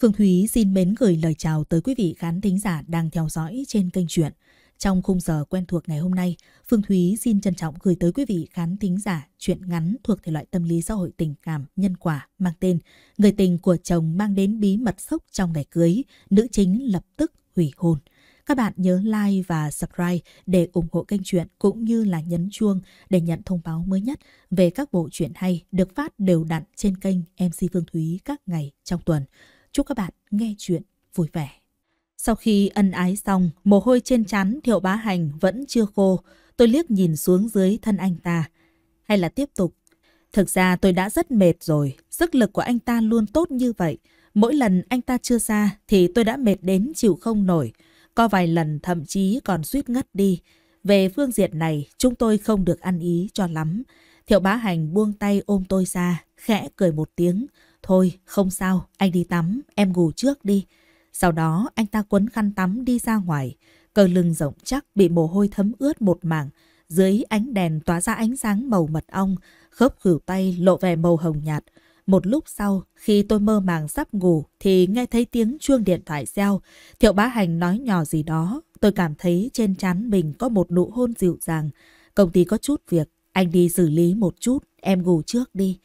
Phương Thúy xin mến gửi lời chào tới quý vị khán thính giả đang theo dõi trên kênh truyện. Trong khung giờ quen thuộc ngày hôm nay, Phương Thúy xin trân trọng gửi tới quý vị khán thính giả chuyện ngắn thuộc thể loại tâm lý xã hội tình cảm nhân quả mang tên Người tình của chồng mang đến bí mật sốc trong ngày cưới, nữ chính lập tức hủy hôn. Các bạn nhớ like và subscribe để ủng hộ kênh truyện cũng như là nhấn chuông để nhận thông báo mới nhất về các bộ truyện hay được phát đều đặn trên kênh MC Phương Thúy các ngày trong tuần. Chúc các bạn nghe chuyện vui vẻ. Sau khi ân ái xong, mồ hôi trên chán Thiệu Bá Hành vẫn chưa khô. Tôi liếc nhìn xuống dưới thân anh ta. Hay là tiếp tục? Thực ra tôi đã rất mệt rồi. Sức lực của anh ta luôn tốt như vậy. Mỗi lần anh ta chưa ra thì tôi đã mệt đến chịu không nổi. Có vài lần thậm chí còn suýt ngất đi. Về phương diện này, chúng tôi không được ăn ý cho lắm. Thiệu bá hành buông tay ôm tôi ra, khẽ cười một tiếng. Thôi không sao, anh đi tắm, em ngủ trước đi. Sau đó anh ta quấn khăn tắm đi ra ngoài. Cờ lưng rộng chắc bị mồ hôi thấm ướt một mảng. Dưới ánh đèn tỏa ra ánh sáng màu mật ong, khớp khử tay lộ vẻ màu hồng nhạt. Một lúc sau, khi tôi mơ màng sắp ngủ thì nghe thấy tiếng chuông điện thoại reo. Thiệu bá hành nói nhỏ gì đó. Tôi cảm thấy trên trán mình có một nụ hôn dịu dàng. Công ty có chút việc, anh đi xử lý một chút, em ngủ trước đi.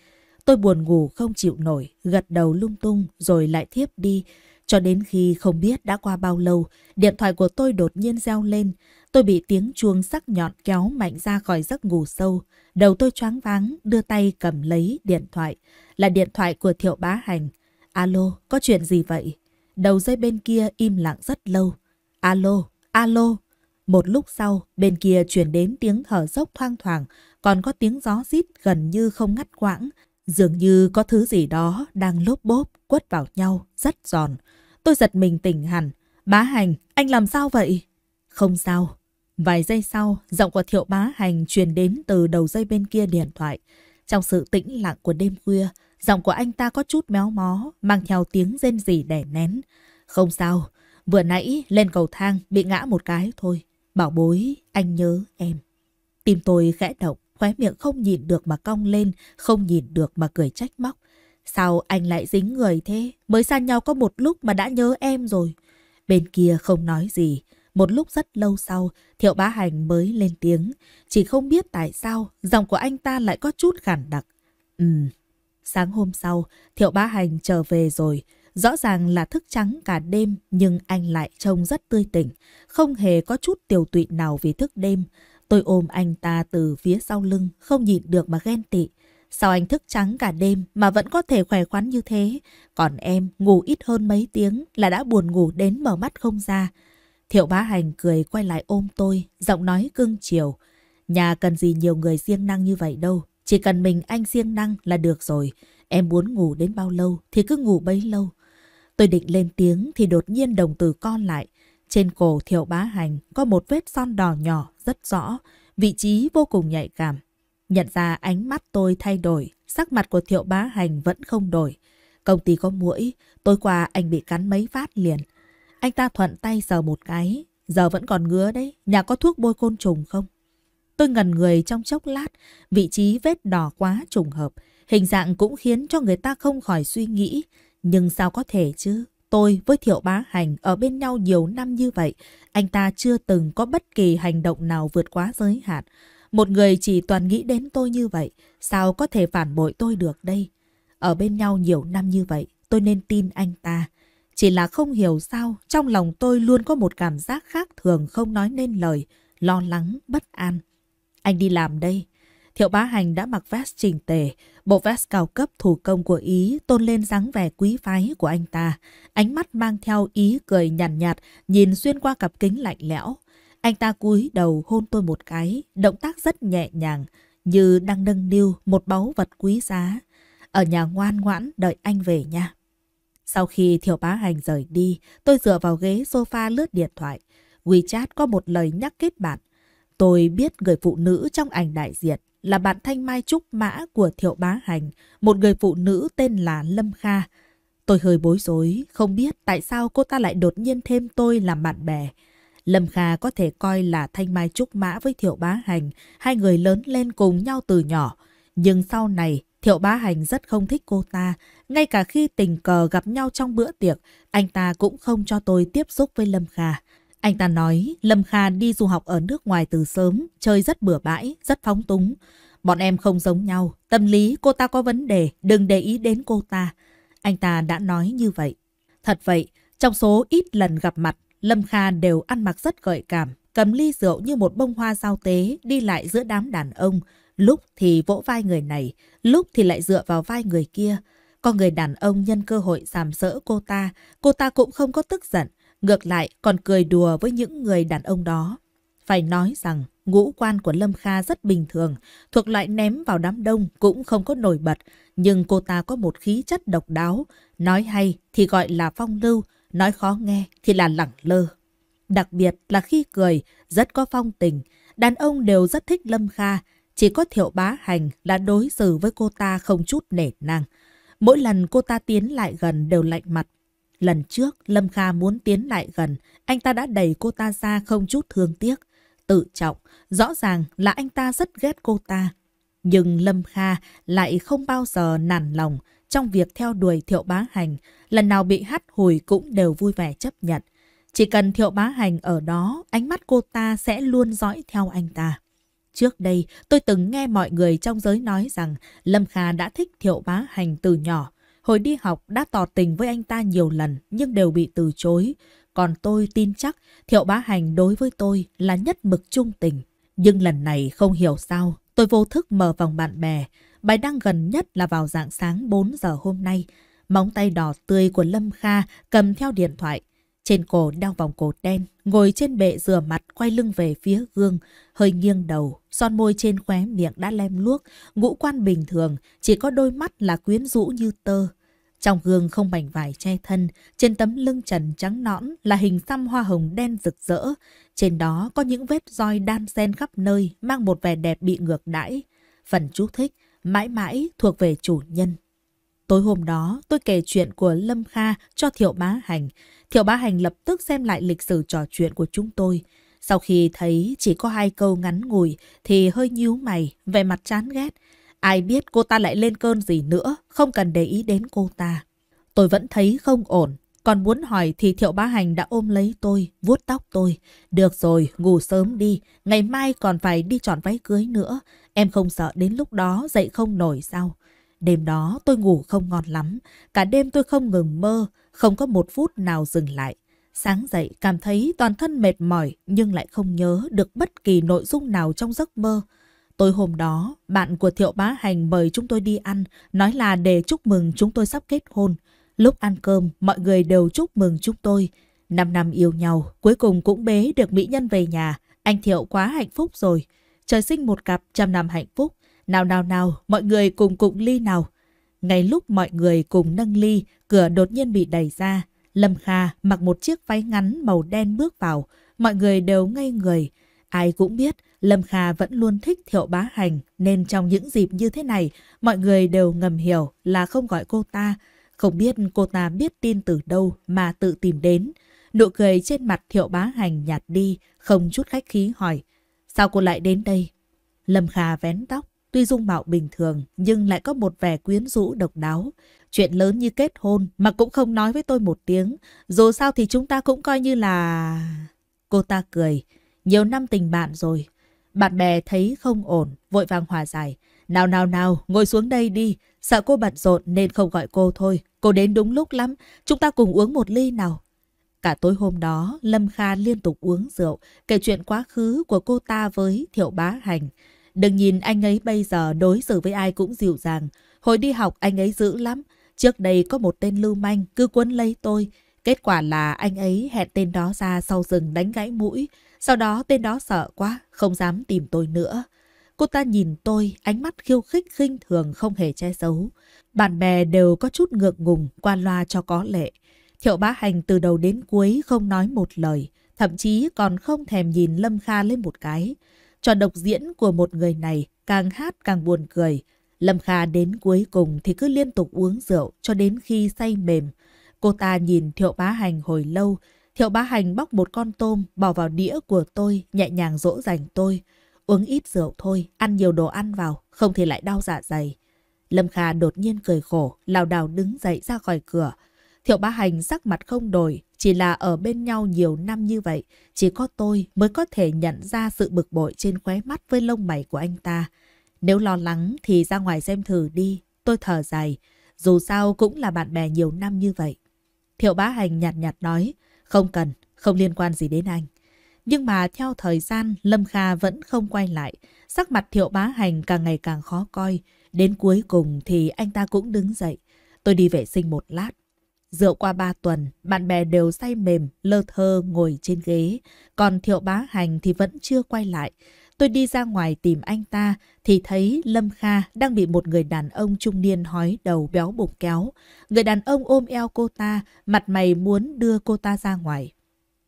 Tôi buồn ngủ không chịu nổi, gật đầu lung tung rồi lại thiếp đi. Cho đến khi không biết đã qua bao lâu, điện thoại của tôi đột nhiên reo lên. Tôi bị tiếng chuông sắc nhọn kéo mạnh ra khỏi giấc ngủ sâu. Đầu tôi choáng váng, đưa tay cầm lấy điện thoại. Là điện thoại của Thiệu Bá Hành. Alo, có chuyện gì vậy? Đầu dây bên kia im lặng rất lâu. Alo, alo. Một lúc sau, bên kia chuyển đến tiếng thở dốc thoang thoảng, còn có tiếng gió rít gần như không ngắt quãng. Dường như có thứ gì đó đang lốp bốp quất vào nhau rất giòn. Tôi giật mình tỉnh hẳn. Bá Hành, anh làm sao vậy? Không sao. Vài giây sau, giọng của Thiệu Bá Hành truyền đến từ đầu dây bên kia điện thoại. Trong sự tĩnh lặng của đêm khuya, giọng của anh ta có chút méo mó, mang theo tiếng rên rỉ đẻ nén. Không sao, vừa nãy lên cầu thang bị ngã một cái thôi. Bảo bối, anh nhớ em. Tim tôi khẽ động, khóe miệng không nhìn được mà cong lên, không nhìn được mà cười trách móc. Sao anh lại dính người thế? Mới xa nhau có một lúc mà đã nhớ em rồi. Bên kia không nói gì. Một lúc rất lâu sau, Thiệu Bá Hành mới lên tiếng. Chỉ không biết tại sao, giọng của anh ta lại có chút khản đặc. Ừm. Sáng hôm sau, Thiệu Bá Hành trở về rồi. Rõ ràng là thức trắng cả đêm, nhưng anh lại trông rất tươi tỉnh. Không hề có chút tiều tụy nào vì thức đêm. Tôi ôm anh ta từ phía sau lưng, không nhìn được mà ghen tị. Sao anh thức trắng cả đêm mà vẫn có thể khỏe khoắn như thế? Còn em ngủ ít hơn mấy tiếng là đã buồn ngủ đến mở mắt không ra. Thiệu bá hành cười quay lại ôm tôi, giọng nói cưng chiều. Nhà cần gì nhiều người siêng năng như vậy đâu. Chỉ cần mình anh siêng năng là được rồi. Em muốn ngủ đến bao lâu thì cứ ngủ bấy lâu. Tôi định lên tiếng thì đột nhiên đồng từ con lại. Trên cổ thiệu bá hành có một vết son đỏ nhỏ rất rõ, vị trí vô cùng nhạy cảm. Nhận ra ánh mắt tôi thay đổi, sắc mặt của Thiệu Bá Hành vẫn không đổi. Công ty có mũi, tối qua anh bị cắn mấy phát liền. Anh ta thuận tay sờ một cái, giờ vẫn còn ngứa đấy, nhà có thuốc bôi côn trùng không? Tôi ngần người trong chốc lát, vị trí vết đỏ quá trùng hợp, hình dạng cũng khiến cho người ta không khỏi suy nghĩ, nhưng sao có thể chứ? Tôi với Thiệu Bá Hành ở bên nhau nhiều năm như vậy, anh ta chưa từng có bất kỳ hành động nào vượt quá giới hạn. Một người chỉ toàn nghĩ đến tôi như vậy, sao có thể phản bội tôi được đây? Ở bên nhau nhiều năm như vậy, tôi nên tin anh ta. Chỉ là không hiểu sao, trong lòng tôi luôn có một cảm giác khác thường không nói nên lời, lo lắng, bất an. Anh đi làm đây, Thiệu Bá Hành đã mặc vest chỉnh tề, bộ vest cao cấp thủ công của Ý tôn lên dáng vẻ quý phái của anh ta. Ánh mắt mang theo ý cười nhàn nhạt, nhạt, nhìn xuyên qua cặp kính lạnh lẽo. Anh ta cúi đầu hôn tôi một cái, động tác rất nhẹ nhàng, như đang nâng niu một báu vật quý giá. Ở nhà ngoan ngoãn đợi anh về nha. Sau khi Thiệu Bá Hành rời đi, tôi dựa vào ghế sofa lướt điện thoại. WeChat có một lời nhắc kết bạn. Tôi biết người phụ nữ trong ảnh đại diện là bạn Thanh Mai Trúc Mã của Thiệu Bá Hành, một người phụ nữ tên là Lâm Kha. Tôi hơi bối rối, không biết tại sao cô ta lại đột nhiên thêm tôi làm bạn bè. Lâm Kha có thể coi là Thanh Mai Trúc Mã với Thiệu Bá Hành, hai người lớn lên cùng nhau từ nhỏ. Nhưng sau này, Thiệu Bá Hành rất không thích cô ta. Ngay cả khi tình cờ gặp nhau trong bữa tiệc, anh ta cũng không cho tôi tiếp xúc với Lâm Kha. Anh ta nói Lâm Kha đi du học ở nước ngoài từ sớm, chơi rất bừa bãi, rất phóng túng. Bọn em không giống nhau, tâm lý cô ta có vấn đề, đừng để ý đến cô ta. Anh ta đã nói như vậy. Thật vậy, trong số ít lần gặp mặt, Lâm Kha đều ăn mặc rất gợi cảm, cầm ly rượu như một bông hoa giao tế đi lại giữa đám đàn ông. Lúc thì vỗ vai người này, lúc thì lại dựa vào vai người kia. Có người đàn ông nhân cơ hội giảm sỡ cô ta, cô ta cũng không có tức giận. Ngược lại còn cười đùa với những người đàn ông đó. Phải nói rằng ngũ quan của Lâm Kha rất bình thường, thuộc loại ném vào đám đông cũng không có nổi bật, nhưng cô ta có một khí chất độc đáo, nói hay thì gọi là phong lưu, nói khó nghe thì là lẳng lơ. Đặc biệt là khi cười, rất có phong tình, đàn ông đều rất thích Lâm Kha, chỉ có thiệu bá hành là đối xử với cô ta không chút nể nang. Mỗi lần cô ta tiến lại gần đều lạnh mặt, Lần trước, Lâm Kha muốn tiến lại gần, anh ta đã đẩy cô ta ra không chút thương tiếc. Tự trọng, rõ ràng là anh ta rất ghét cô ta. Nhưng Lâm Kha lại không bao giờ nản lòng trong việc theo đuổi Thiệu Bá Hành. Lần nào bị hắt hồi cũng đều vui vẻ chấp nhận. Chỉ cần Thiệu Bá Hành ở đó, ánh mắt cô ta sẽ luôn dõi theo anh ta. Trước đây, tôi từng nghe mọi người trong giới nói rằng Lâm Kha đã thích Thiệu Bá Hành từ nhỏ. Hồi đi học đã tỏ tình với anh ta nhiều lần nhưng đều bị từ chối. Còn tôi tin chắc Thiệu Bá Hành đối với tôi là nhất mực trung tình. Nhưng lần này không hiểu sao, tôi vô thức mở vòng bạn bè. Bài đăng gần nhất là vào dạng sáng 4 giờ hôm nay. Móng tay đỏ tươi của Lâm Kha cầm theo điện thoại. Trên cổ đeo vòng cổ đen, ngồi trên bệ rửa mặt quay lưng về phía gương, hơi nghiêng đầu, son môi trên khóe miệng đã lem luốc, ngũ quan bình thường, chỉ có đôi mắt là quyến rũ như tơ. Trong gương không mảnh vải che thân, trên tấm lưng trần trắng nõn là hình xăm hoa hồng đen rực rỡ. Trên đó có những vết roi đan xen khắp nơi, mang một vẻ đẹp bị ngược đãi. Phần chú thích, mãi mãi thuộc về chủ nhân. Tối hôm đó, tôi kể chuyện của Lâm Kha cho Thiệu Bá Hành. Thiệu Bá Hành lập tức xem lại lịch sử trò chuyện của chúng tôi. Sau khi thấy chỉ có hai câu ngắn ngủi thì hơi nhíu mày, vẻ mặt chán ghét. Ai biết cô ta lại lên cơn gì nữa, không cần để ý đến cô ta. Tôi vẫn thấy không ổn, còn muốn hỏi thì Thiệu Bá Hành đã ôm lấy tôi, vuốt tóc tôi. Được rồi, ngủ sớm đi, ngày mai còn phải đi chọn váy cưới nữa. Em không sợ đến lúc đó dậy không nổi sao? Đêm đó tôi ngủ không ngon lắm, cả đêm tôi không ngừng mơ, không có một phút nào dừng lại. Sáng dậy cảm thấy toàn thân mệt mỏi nhưng lại không nhớ được bất kỳ nội dung nào trong giấc mơ. Tối hôm đó, bạn của Thiệu Bá Hành mời chúng tôi đi ăn, nói là để chúc mừng chúng tôi sắp kết hôn. Lúc ăn cơm, mọi người đều chúc mừng chúng tôi. Năm năm yêu nhau, cuối cùng cũng bế được mỹ nhân về nhà. Anh Thiệu quá hạnh phúc rồi. Trời sinh một cặp trăm năm hạnh phúc. Nào nào nào, mọi người cùng cụng ly nào. Ngay lúc mọi người cùng nâng ly, cửa đột nhiên bị đẩy ra. Lâm Kha mặc một chiếc váy ngắn màu đen bước vào. Mọi người đều ngây người. Ai cũng biết, Lâm Kha vẫn luôn thích Thiệu Bá Hành, nên trong những dịp như thế này, mọi người đều ngầm hiểu là không gọi cô ta. Không biết cô ta biết tin từ đâu mà tự tìm đến. Nụ cười trên mặt Thiệu Bá Hành nhạt đi, không chút khách khí hỏi. Sao cô lại đến đây? Lâm Kha vén tóc, Tuy dung mạo bình thường nhưng lại có một vẻ quyến rũ độc đáo. Chuyện lớn như kết hôn mà cũng không nói với tôi một tiếng. Dù sao thì chúng ta cũng coi như là... Cô ta cười. Nhiều năm tình bạn rồi. Bạn bè thấy không ổn, vội vàng hòa giải. Nào nào nào, ngồi xuống đây đi. Sợ cô bận rộn nên không gọi cô thôi. Cô đến đúng lúc lắm. Chúng ta cùng uống một ly nào. Cả tối hôm đó, Lâm Kha liên tục uống rượu, kể chuyện quá khứ của cô ta với Thiệu Bá Hành. Đừng nhìn anh ấy bây giờ đối xử với ai cũng dịu dàng. Hồi đi học anh ấy dữ lắm. Trước đây có một tên lưu manh cứ quấn lấy tôi. Kết quả là anh ấy hẹn tên đó ra sau rừng đánh gãy mũi. Sau đó tên đó sợ quá, không dám tìm tôi nữa. Cô ta nhìn tôi, ánh mắt khiêu khích khinh thường không hề che giấu. Bạn bè đều có chút ngượng ngùng, qua loa cho có lệ. Thiệu bá hành từ đầu đến cuối không nói một lời, thậm chí còn không thèm nhìn Lâm Kha lên một cái. Cho độc diễn của một người này càng hát càng buồn cười. Lâm Kha đến cuối cùng thì cứ liên tục uống rượu cho đến khi say mềm. Cô ta nhìn Thiệu Bá Hành hồi lâu. Thiệu Bá Hành bóc một con tôm bỏ vào đĩa của tôi, nhẹ nhàng dỗ dành tôi. Uống ít rượu thôi, ăn nhiều đồ ăn vào, không thể lại đau dạ dày. Lâm Kha đột nhiên cười khổ, lảo đảo đứng dậy ra khỏi cửa. Thiệu Bá Hành sắc mặt không đổi, chỉ là ở bên nhau nhiều năm như vậy, chỉ có tôi mới có thể nhận ra sự bực bội trên khóe mắt với lông mày của anh ta. Nếu lo lắng thì ra ngoài xem thử đi, tôi thở dài. Dù sao cũng là bạn bè nhiều năm như vậy. Thiệu bá hành nhạt nhạt nói, không cần, không liên quan gì đến anh. Nhưng mà theo thời gian, Lâm Kha vẫn không quay lại. Sắc mặt thiệu bá hành càng ngày càng khó coi. Đến cuối cùng thì anh ta cũng đứng dậy. Tôi đi vệ sinh một lát, Rượu qua ba tuần, bạn bè đều say mềm, lơ thơ ngồi trên ghế. Còn Thiệu Bá Hành thì vẫn chưa quay lại. Tôi đi ra ngoài tìm anh ta thì thấy Lâm Kha đang bị một người đàn ông trung niên hói đầu béo bụng kéo. Người đàn ông ôm eo cô ta, mặt mày muốn đưa cô ta ra ngoài.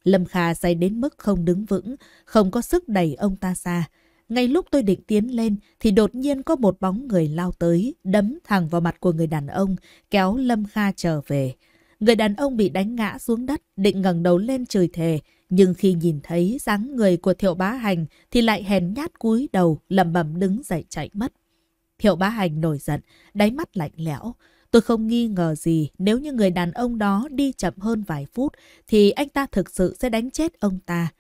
Lâm Kha say đến mức không đứng vững, không có sức đẩy ông ta ra. Ngay lúc tôi định tiến lên thì đột nhiên có một bóng người lao tới, đấm thẳng vào mặt của người đàn ông, kéo Lâm Kha trở về. Người đàn ông bị đánh ngã xuống đất, định ngẩng đầu lên trời thề. Nhưng khi nhìn thấy dáng người của Thiệu Bá Hành thì lại hèn nhát cúi đầu, lầm bầm đứng dậy chạy mất. Thiệu Bá Hành nổi giận, đáy mắt lạnh lẽo. Tôi không nghi ngờ gì nếu như người đàn ông đó đi chậm hơn vài phút thì anh ta thực sự sẽ đánh chết ông ta.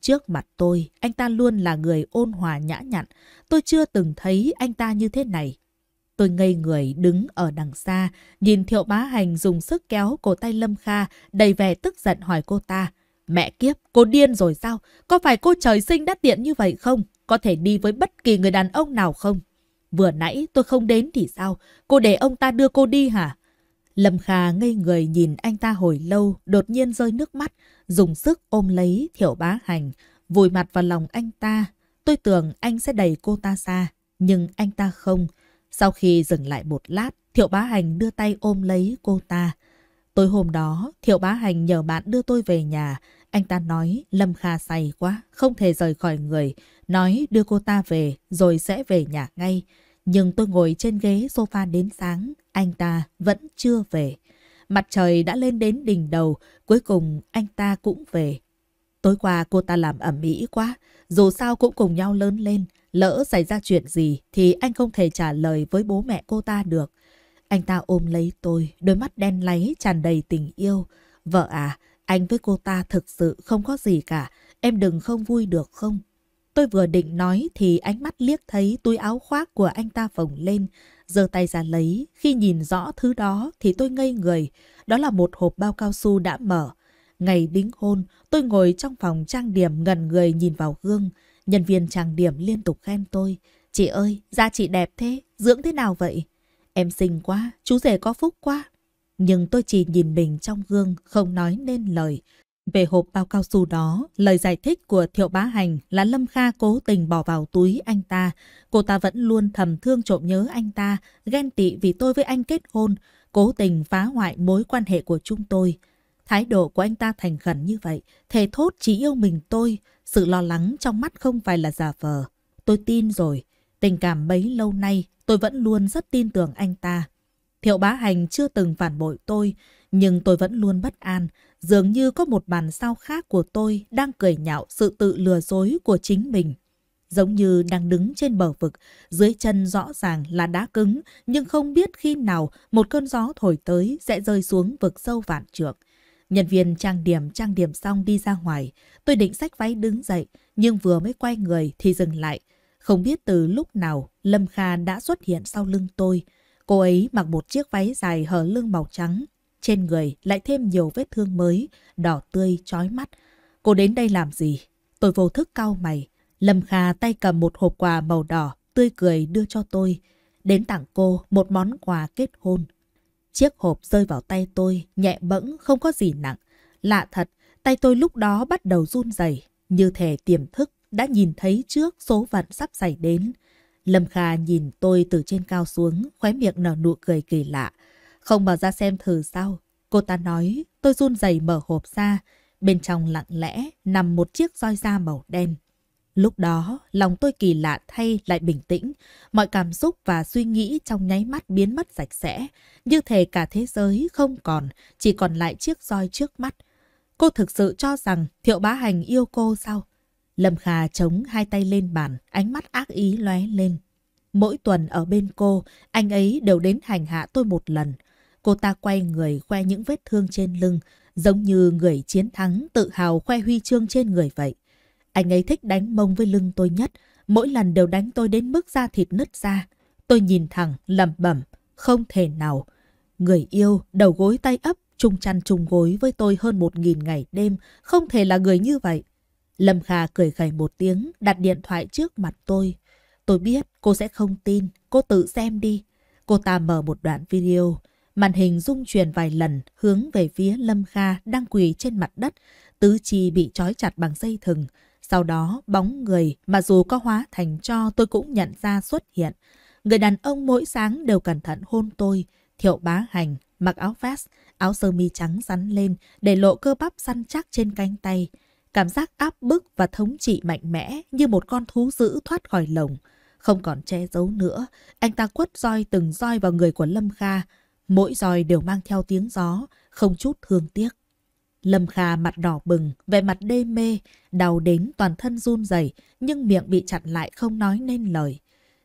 Trước mặt tôi, anh ta luôn là người ôn hòa nhã nhặn. Tôi chưa từng thấy anh ta như thế này. Tôi ngây người đứng ở đằng xa, nhìn Thiệu Bá Hành dùng sức kéo cổ tay Lâm Kha, đầy vẻ tức giận hỏi cô ta. Mẹ kiếp, cô điên rồi sao? Có phải cô trời sinh đắt điện như vậy không? Có thể đi với bất kỳ người đàn ông nào không? Vừa nãy tôi không đến thì sao? Cô để ông ta đưa cô đi hả? Lâm Kha ngây người nhìn anh ta hồi lâu, đột nhiên rơi nước mắt, dùng sức ôm lấy Thiệu Bá Hành, vùi mặt vào lòng anh ta. Tôi tưởng anh sẽ đẩy cô ta xa, nhưng anh ta không. Sau khi dừng lại một lát, Thiệu Bá Hành đưa tay ôm lấy cô ta. Tối hôm đó, Thiệu Bá Hành nhờ bạn đưa tôi về nhà. Anh ta nói Lâm Kha say quá, không thể rời khỏi người. Nói đưa cô ta về, rồi sẽ về nhà ngay. Nhưng tôi ngồi trên ghế sofa đến sáng, anh ta vẫn chưa về. Mặt trời đã lên đến đỉnh đầu, cuối cùng anh ta cũng về. Tối qua cô ta làm ẩm mỹ quá, dù sao cũng cùng nhau lớn lên. Lỡ xảy ra chuyện gì thì anh không thể trả lời với bố mẹ cô ta được. Anh ta ôm lấy tôi, đôi mắt đen láy tràn đầy tình yêu. Vợ à, anh với cô ta thực sự không có gì cả, em đừng không vui được không? Tôi vừa định nói thì ánh mắt liếc thấy túi áo khoác của anh ta phồng lên, giơ tay ra lấy. Khi nhìn rõ thứ đó thì tôi ngây người, đó là một hộp bao cao su đã mở. Ngày đính hôn, tôi ngồi trong phòng trang điểm ngần người nhìn vào gương. Nhân viên trang điểm liên tục khen tôi. Chị ơi, da chị đẹp thế, dưỡng thế nào vậy? Em xinh quá, chú rể có phúc quá. Nhưng tôi chỉ nhìn mình trong gương, không nói nên lời. Về hộp bao cao su đó, lời giải thích của Thiệu Bá Hành là Lâm Kha cố tình bỏ vào túi anh ta. Cô ta vẫn luôn thầm thương trộm nhớ anh ta, ghen tị vì tôi với anh kết hôn, cố tình phá hoại mối quan hệ của chúng tôi. Thái độ của anh ta thành khẩn như vậy, thề thốt chỉ yêu mình tôi, sự lo lắng trong mắt không phải là giả vờ. Tôi tin rồi, tình cảm bấy lâu nay tôi vẫn luôn rất tin tưởng anh ta. Thiệu bá hành chưa từng phản bội tôi, nhưng tôi vẫn luôn bất an, dường như có một bàn sao khác của tôi đang cười nhạo sự tự lừa dối của chính mình. Giống như đang đứng trên bờ vực, dưới chân rõ ràng là đá cứng, nhưng không biết khi nào một cơn gió thổi tới sẽ rơi xuống vực sâu vạn trượng. Nhân viên trang điểm trang điểm xong đi ra ngoài, tôi định sách váy đứng dậy, nhưng vừa mới quay người thì dừng lại. Không biết từ lúc nào Lâm Kha đã xuất hiện sau lưng tôi. Cô ấy mặc một chiếc váy dài hở lưng màu trắng. Trên người lại thêm nhiều vết thương mới, đỏ tươi, chói mắt. Cô đến đây làm gì? Tôi vô thức cau mày. Lâm Kha tay cầm một hộp quà màu đỏ, tươi cười đưa cho tôi. Đến tặng cô một món quà kết hôn. Chiếc hộp rơi vào tay tôi, nhẹ bẫng, không có gì nặng. Lạ thật, tay tôi lúc đó bắt đầu run rẩy như thể tiềm thức đã nhìn thấy trước số phận sắp xảy đến. Lâm Kha nhìn tôi từ trên cao xuống, khóe miệng nở nụ cười kỳ lạ. Không bảo ra xem thử sao. Cô ta nói, tôi run rẩy mở hộp ra. Bên trong lặng lẽ nằm một chiếc roi da màu đen. Lúc đó, lòng tôi kỳ lạ thay lại bình tĩnh, mọi cảm xúc và suy nghĩ trong nháy mắt biến mất sạch sẽ, như thể cả thế giới không còn, chỉ còn lại chiếc roi trước mắt. Cô thực sự cho rằng Thiệu Bá Hành yêu cô sao? Lâm Kha chống hai tay lên bàn, ánh mắt ác ý lóe lên. Mỗi tuần ở bên cô, anh ấy đều đến hành hạ tôi một lần. Cô ta quay người khoe những vết thương trên lưng, giống như người chiến thắng tự hào khoe huy chương trên người vậy. Anh ấy thích đánh mông với lưng tôi nhất, mỗi lần đều đánh tôi đến mức da thịt nứt ra. Tôi nhìn thẳng, lẩm bẩm, không thể nào. Người yêu, đầu gối tay ấp, chung chăn chung gối với tôi hơn một nghìn ngày đêm, không thể là người như vậy. Lâm Kha cười khẩy một tiếng, đặt điện thoại trước mặt tôi. Tôi biết cô sẽ không tin, cô tự xem đi. Cô ta mở một đoạn video, màn hình rung chuyển vài lần hướng về phía Lâm Kha đang quỳ trên mặt đất, tứ chi bị trói chặt bằng dây thừng. Sau đó, bóng người mà dù có hóa thành cho tôi cũng nhận ra xuất hiện. Người đàn ông mỗi sáng đều cẩn thận hôn tôi. Thiệu bá hành, mặc áo vest, áo sơ mi trắng rắn lên để lộ cơ bắp săn chắc trên cánh tay. Cảm giác áp bức và thống trị mạnh mẽ như một con thú dữ thoát khỏi lồng. Không còn che giấu nữa, anh ta quất roi từng roi vào người của Lâm Kha. Mỗi roi đều mang theo tiếng gió, không chút thương tiếc. Lâm Kha mặt đỏ bừng, vẻ mặt đê mê, đau đến toàn thân run rẩy nhưng miệng bị chặn lại không nói nên lời.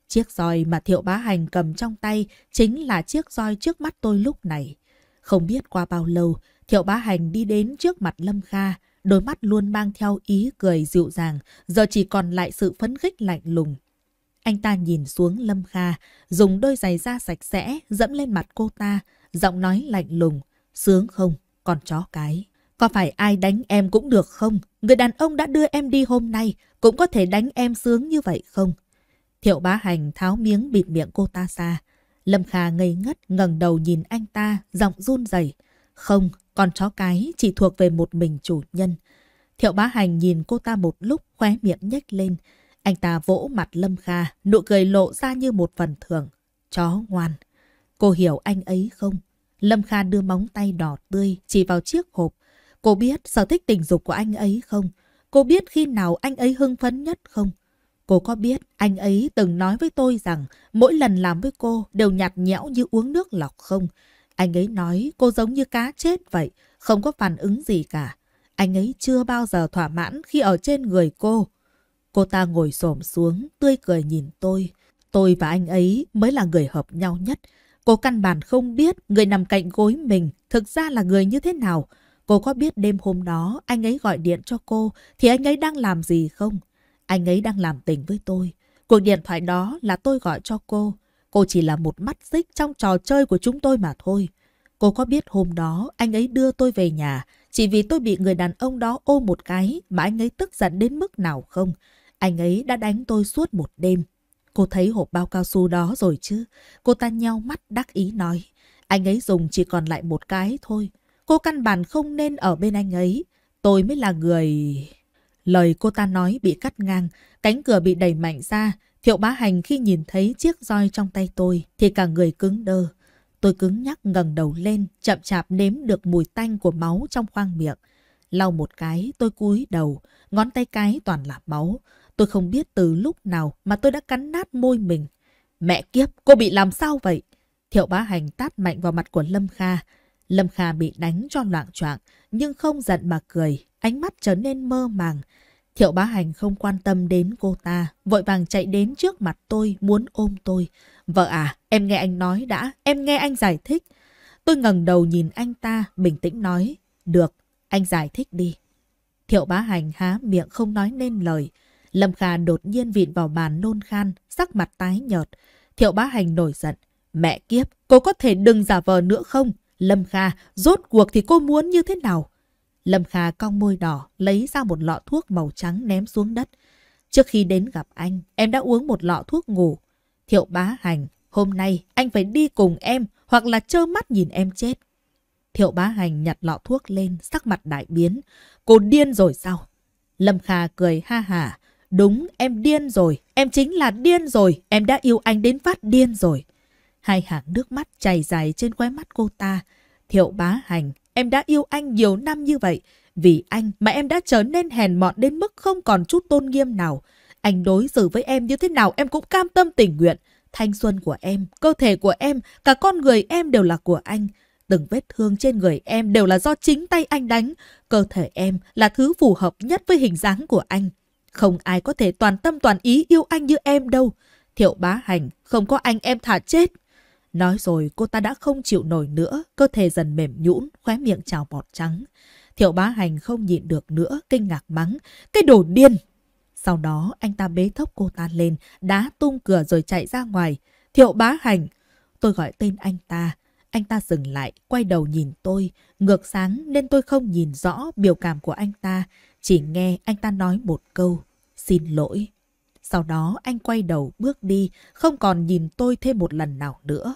Chiếc roi mà Thiệu Bá Hành cầm trong tay chính là chiếc roi trước mắt tôi lúc này. Không biết qua bao lâu, Thiệu Bá Hành đi đến trước mặt Lâm Kha, đôi mắt luôn mang theo ý cười dịu dàng, giờ chỉ còn lại sự phấn khích lạnh lùng. Anh ta nhìn xuống Lâm Kha, dùng đôi giày da sạch sẽ dẫm lên mặt cô ta, giọng nói lạnh lùng, sướng không, còn chó cái. Có phải ai đánh em cũng được không? Người đàn ông đã đưa em đi hôm nay cũng có thể đánh em sướng như vậy không? Thiệu bá hành tháo miếng bịt miệng cô ta ra. Lâm Kha ngây ngất ngẩng đầu nhìn anh ta, giọng run rẩy. Không, con chó cái chỉ thuộc về một mình chủ nhân. Thiệu bá hành nhìn cô ta một lúc khóe miệng nhếch lên. Anh ta vỗ mặt Lâm Kha, nụ cười lộ ra như một phần thưởng. Chó ngoan. Cô hiểu anh ấy không? Lâm Kha đưa móng tay đỏ tươi chỉ vào chiếc hộp Cô biết sở thích tình dục của anh ấy không? Cô biết khi nào anh ấy hưng phấn nhất không? Cô có biết anh ấy từng nói với tôi rằng mỗi lần làm với cô đều nhạt nhẽo như uống nước lọc không? Anh ấy nói cô giống như cá chết vậy, không có phản ứng gì cả. Anh ấy chưa bao giờ thỏa mãn khi ở trên người cô. Cô ta ngồi xổm xuống, tươi cười nhìn tôi. Tôi và anh ấy mới là người hợp nhau nhất. Cô căn bản không biết người nằm cạnh gối mình thực ra là người như thế nào. Cô có biết đêm hôm đó anh ấy gọi điện cho cô thì anh ấy đang làm gì không? Anh ấy đang làm tình với tôi. Cuộc điện thoại đó là tôi gọi cho cô. Cô chỉ là một mắt xích trong trò chơi của chúng tôi mà thôi. Cô có biết hôm đó anh ấy đưa tôi về nhà chỉ vì tôi bị người đàn ông đó ôm một cái mà anh ấy tức giận đến mức nào không? Anh ấy đã đánh tôi suốt một đêm. Cô thấy hộp bao cao su đó rồi chứ? Cô ta nheo mắt đắc ý nói. Anh ấy dùng chỉ còn lại một cái thôi. Cô căn bản không nên ở bên anh ấy. Tôi mới là người... Lời cô ta nói bị cắt ngang, cánh cửa bị đẩy mạnh ra. Thiệu bá hành khi nhìn thấy chiếc roi trong tay tôi thì cả người cứng đơ. Tôi cứng nhắc ngẩng đầu lên, chậm chạp nếm được mùi tanh của máu trong khoang miệng. Lau một cái, tôi cúi đầu, ngón tay cái toàn là máu. Tôi không biết từ lúc nào mà tôi đã cắn nát môi mình. Mẹ kiếp, cô bị làm sao vậy? Thiệu bá hành tát mạnh vào mặt của Lâm Kha, Lâm Kha bị đánh cho loạn choạng nhưng không giận mà cười, ánh mắt trở nên mơ màng. Thiệu bá hành không quan tâm đến cô ta, vội vàng chạy đến trước mặt tôi muốn ôm tôi. Vợ à, em nghe anh nói đã, em nghe anh giải thích. Tôi ngẩng đầu nhìn anh ta, bình tĩnh nói, được, anh giải thích đi. Thiệu bá hành há miệng không nói nên lời. Lâm Kha đột nhiên vịn vào bàn nôn khan, sắc mặt tái nhợt. Thiệu bá hành nổi giận. Mẹ kiếp, cô có thể đừng giả vờ nữa không? Lâm Kha, rốt cuộc thì cô muốn như thế nào? Lâm Kha cong môi đỏ, lấy ra một lọ thuốc màu trắng ném xuống đất. Trước khi đến gặp anh, em đã uống một lọ thuốc ngủ. Thiệu bá hành, hôm nay anh phải đi cùng em hoặc là trơ mắt nhìn em chết. Thiệu bá hành nhặt lọ thuốc lên, sắc mặt đại biến. Cô điên rồi sao? Lâm Kha cười ha hả. Đúng, em điên rồi, em chính là điên rồi, em đã yêu anh đến phát điên rồi. Hai hàng nước mắt chảy dài trên khóe mắt cô ta. Thiệu bá hành, em đã yêu anh nhiều năm như vậy. Vì anh mà em đã trở nên hèn mọn đến mức không còn chút tôn nghiêm nào. Anh đối xử với em như thế nào em cũng cam tâm tình nguyện. Thanh xuân của em, cơ thể của em, cả con người em đều là của anh. Từng vết thương trên người em đều là do chính tay anh đánh. Cơ thể em là thứ phù hợp nhất với hình dáng của anh. Không ai có thể toàn tâm toàn ý yêu anh như em đâu. Thiệu bá hành, không có anh em thả chết. Nói rồi cô ta đã không chịu nổi nữa, cơ thể dần mềm nhũn, khóe miệng trào bọt trắng. Thiệu bá hành không nhịn được nữa, kinh ngạc mắng. Cái đồ điên! Sau đó anh ta bế thốc cô ta lên, đá tung cửa rồi chạy ra ngoài. Thiệu bá hành! Tôi gọi tên anh ta. Anh ta dừng lại, quay đầu nhìn tôi. Ngược sáng nên tôi không nhìn rõ biểu cảm của anh ta. Chỉ nghe anh ta nói một câu. Xin lỗi. Sau đó anh quay đầu bước đi, không còn nhìn tôi thêm một lần nào nữa.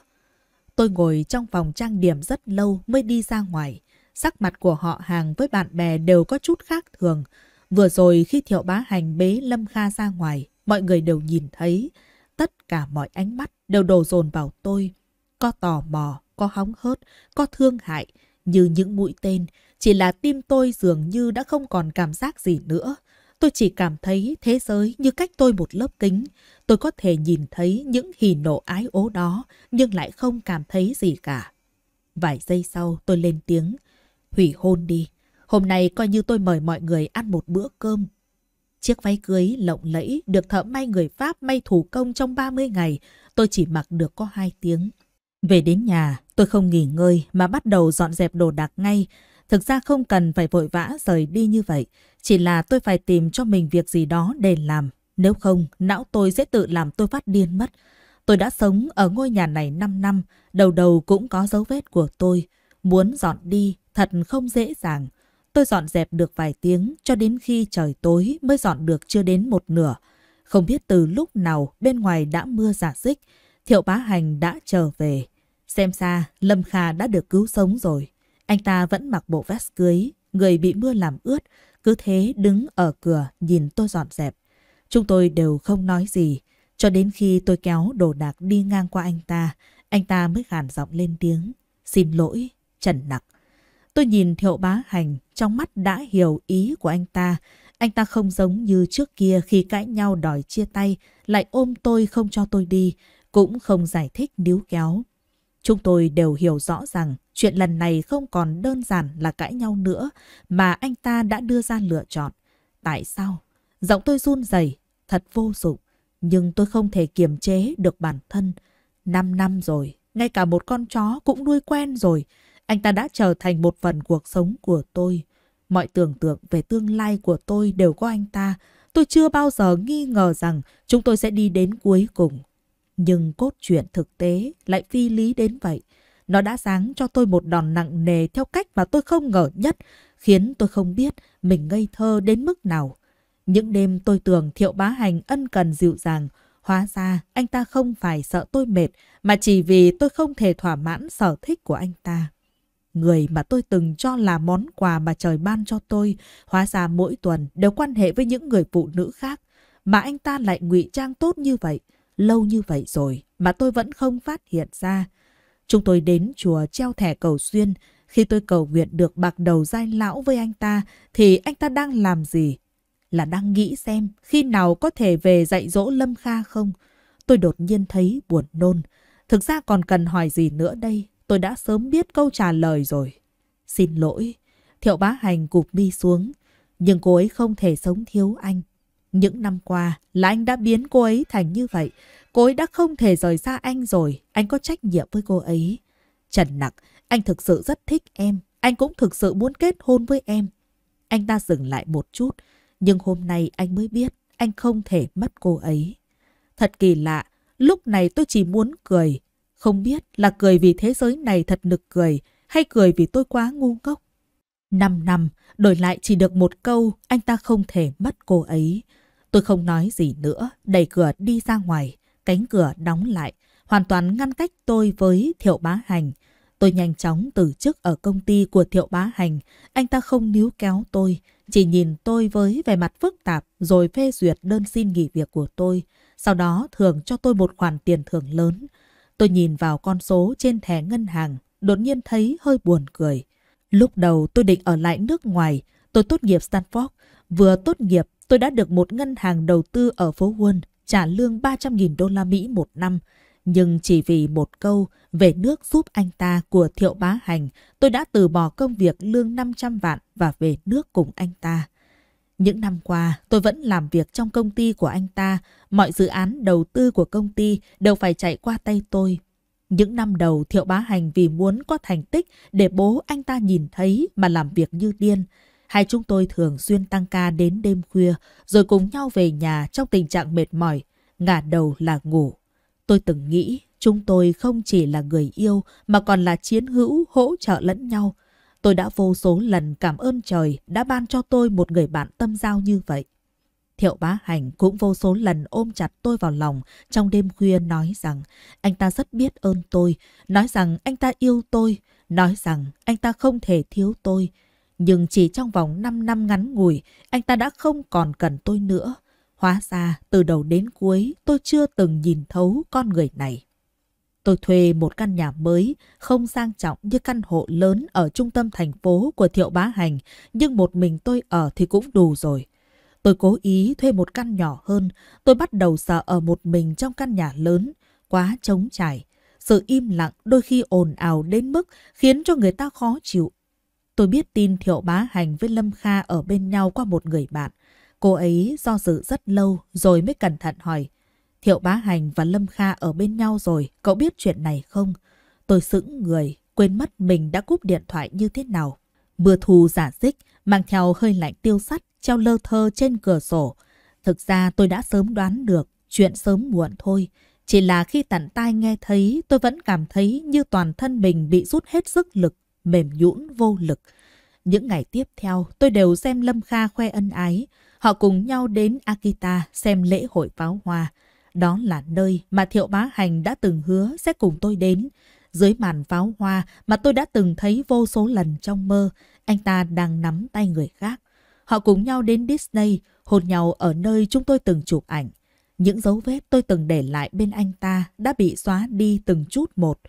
Tôi ngồi trong phòng trang điểm rất lâu mới đi ra ngoài. Sắc mặt của họ hàng với bạn bè đều có chút khác thường. Vừa rồi khi Thiệu Bá Hành bế Lâm Kha ra ngoài, mọi người đều nhìn thấy. Tất cả mọi ánh mắt đều đổ dồn vào tôi. Có tò mò, có hóng hớt, có thương hại, như những mũi tên. Chỉ là tim tôi dường như đã không còn cảm giác gì nữa. Tôi chỉ cảm thấy thế giới như cách tôi một lớp kính. Tôi có thể nhìn thấy những hỉ nộ ái ố đó, nhưng lại không cảm thấy gì cả. Vài giây sau tôi lên tiếng, hủy hôn đi. Hôm nay coi như tôi mời mọi người ăn một bữa cơm. Chiếc váy cưới lộng lẫy được thợ may người Pháp may thủ công trong 30 ngày, tôi chỉ mặc được có 2 tiếng. Về đến nhà, tôi không nghỉ ngơi mà bắt đầu dọn dẹp đồ đạc ngay. Thực ra không cần phải vội vã rời đi như vậy, chỉ là tôi phải tìm cho mình việc gì đó để làm. Nếu không, não tôi sẽ tự làm tôi phát điên mất. Tôi đã sống ở ngôi nhà này 5 năm, đầu đầu cũng có dấu vết của tôi. Muốn dọn đi, thật không dễ dàng. Tôi dọn dẹp được vài tiếng cho đến khi trời tối mới dọn được chưa đến một nửa. Không biết từ lúc nào bên ngoài đã mưa giả dích, Thiệu Bá Hành đã trở về. Xem ra Lâm Kha đã được cứu sống rồi. Anh ta vẫn mặc bộ vest cưới, người bị mưa làm ướt, cứ thế đứng ở cửa nhìn tôi dọn dẹp. Chúng tôi đều không nói gì, cho đến khi tôi kéo đồ đạc đi ngang qua anh ta, anh ta mới gàn giọng lên tiếng. Xin lỗi, Trần Nặc. Tôi nhìn Thiệu Bá Hành, trong mắt đã hiểu ý của anh ta. Anh ta không giống như trước kia khi cãi nhau đòi chia tay, lại ôm tôi không cho tôi đi, cũng không giải thích níu kéo. Chúng tôi đều hiểu rõ rằng chuyện lần này không còn đơn giản là cãi nhau nữa mà anh ta đã đưa ra lựa chọn. Tại sao? Giọng tôi run rẩy, thật vô dụng, nhưng tôi không thể kiềm chế được bản thân. Năm năm rồi, ngay cả một con chó cũng nuôi quen rồi. Anh ta đã trở thành một phần cuộc sống của tôi. Mọi tưởng tượng về tương lai của tôi đều có anh ta. Tôi chưa bao giờ nghi ngờ rằng chúng tôi sẽ đi đến cuối cùng. Nhưng cốt truyện thực tế lại phi lý đến vậy. Nó đã giáng cho tôi một đòn nặng nề theo cách mà tôi không ngờ nhất, khiến tôi không biết mình ngây thơ đến mức nào. Những đêm tôi tưởng Thiệu Bá Hành ân cần dịu dàng, hóa ra anh ta không phải sợ tôi mệt mà chỉ vì tôi không thể thỏa mãn sở thích của anh ta. Người mà tôi từng cho là món quà mà trời ban cho tôi, hóa ra mỗi tuần đều quan hệ với những người phụ nữ khác, mà anh ta lại ngụy trang tốt như vậy lâu như vậy rồi mà tôi vẫn không phát hiện ra. Chúng tôi đến chùa treo thẻ cầu xuyên, khi tôi cầu nguyện được bạc đầu giai lão với anh ta thì anh ta đang làm gì? Là đang nghĩ xem khi nào có thể về dạy dỗ Lâm Kha không? Tôi đột nhiên thấy buồn nôn. Thực ra còn cần hỏi gì nữa đây, tôi đã sớm biết câu trả lời rồi. Xin lỗi, Thiệu Bá Hành gục mi xuống, nhưng cô ấy không thể sống thiếu anh. Những năm qua là anh đã biến cô ấy thành như vậy. Cô ấy đã không thể rời xa anh rồi. Anh có trách nhiệm với cô ấy. Trần Nặc, anh thực sự rất thích em. Anh cũng thực sự muốn kết hôn với em. Anh ta dừng lại một chút. Nhưng hôm nay anh mới biết anh không thể mất cô ấy. Thật kỳ lạ, lúc này tôi chỉ muốn cười. Không biết là cười vì thế giới này thật nực cười hay cười vì tôi quá ngu ngốc. Năm năm, đổi lại chỉ được một câu, anh ta không thể mất cô ấy. Tôi không nói gì nữa, đẩy cửa đi ra ngoài, cánh cửa đóng lại, hoàn toàn ngăn cách tôi với Thiệu Bá Hành. Tôi nhanh chóng từ chức ở công ty của Thiệu Bá Hành, anh ta không níu kéo tôi, chỉ nhìn tôi với vẻ mặt phức tạp rồi phê duyệt đơn xin nghỉ việc của tôi, sau đó thưởng cho tôi một khoản tiền thưởng lớn. Tôi nhìn vào con số trên thẻ ngân hàng, đột nhiên thấy hơi buồn cười. Lúc đầu tôi định ở lại nước ngoài, tôi tốt nghiệp Stanford, vừa tốt nghiệp tôi đã được một ngân hàng đầu tư ở phố Wall trả lương 300.000 đô la Mỹ một năm. Nhưng chỉ vì một câu về nước giúp anh ta của Thiệu Bá Hành, tôi đã từ bỏ công việc lương 500 vạn và về nước cùng anh ta. Những năm qua, tôi vẫn làm việc trong công ty của anh ta. Mọi dự án đầu tư của công ty đều phải chạy qua tay tôi. Những năm đầu, Thiệu Bá Hành vì muốn có thành tích để bố anh ta nhìn thấy mà làm việc như điên. Hai chúng tôi thường xuyên tăng ca đến đêm khuya rồi cùng nhau về nhà trong tình trạng mệt mỏi, ngả đầu là ngủ. Tôi từng nghĩ chúng tôi không chỉ là người yêu mà còn là chiến hữu hỗ trợ lẫn nhau. Tôi đã vô số lần cảm ơn trời đã ban cho tôi một người bạn tâm giao như vậy. Thiệu bá hành cũng vô số lần ôm chặt tôi vào lòng trong đêm khuya nói rằng anh ta rất biết ơn tôi, nói rằng anh ta yêu tôi, nói rằng anh ta không thể thiếu tôi, nhưng chỉ trong vòng 5 năm ngắn ngủi, anh ta đã không còn cần tôi nữa. Hóa ra, từ đầu đến cuối, tôi chưa từng nhìn thấu con người này. Tôi thuê một căn nhà mới, không sang trọng như căn hộ lớn ở trung tâm thành phố của Thiệu Bá Hành, nhưng một mình tôi ở thì cũng đủ rồi. Tôi cố ý thuê một căn nhỏ hơn, tôi bắt đầu sợ ở một mình trong căn nhà lớn, quá trống trải. Sự im lặng đôi khi ồn ào đến mức khiến cho người ta khó chịu Tôi biết tin Thiệu Bá Hành với Lâm Kha ở bên nhau qua một người bạn. Cô ấy do dự rất lâu rồi mới cẩn thận hỏi. Thiệu Bá Hành và Lâm Kha ở bên nhau rồi, cậu biết chuyện này không? Tôi sững người, quên mất mình đã cúp điện thoại như thế nào. Mưa thu giả dích, mang theo hơi lạnh tiêu sắt, treo lơ thơ trên cửa sổ. Thực ra tôi đã sớm đoán được, chuyện sớm muộn thôi. Chỉ là khi tận tai nghe thấy, tôi vẫn cảm thấy như toàn thân mình bị rút hết sức lực mềm nhũn vô lực. Những ngày tiếp theo, tôi đều xem Lâm Kha khoe ân ái. Họ cùng nhau đến Akita xem lễ hội pháo hoa. Đó là nơi mà Thiệu Bá Hành đã từng hứa sẽ cùng tôi đến. Dưới màn pháo hoa mà tôi đã từng thấy vô số lần trong mơ, anh ta đang nắm tay người khác. Họ cùng nhau đến Disney, hôn nhau ở nơi chúng tôi từng chụp ảnh. Những dấu vết tôi từng để lại bên anh ta đã bị xóa đi từng chút một.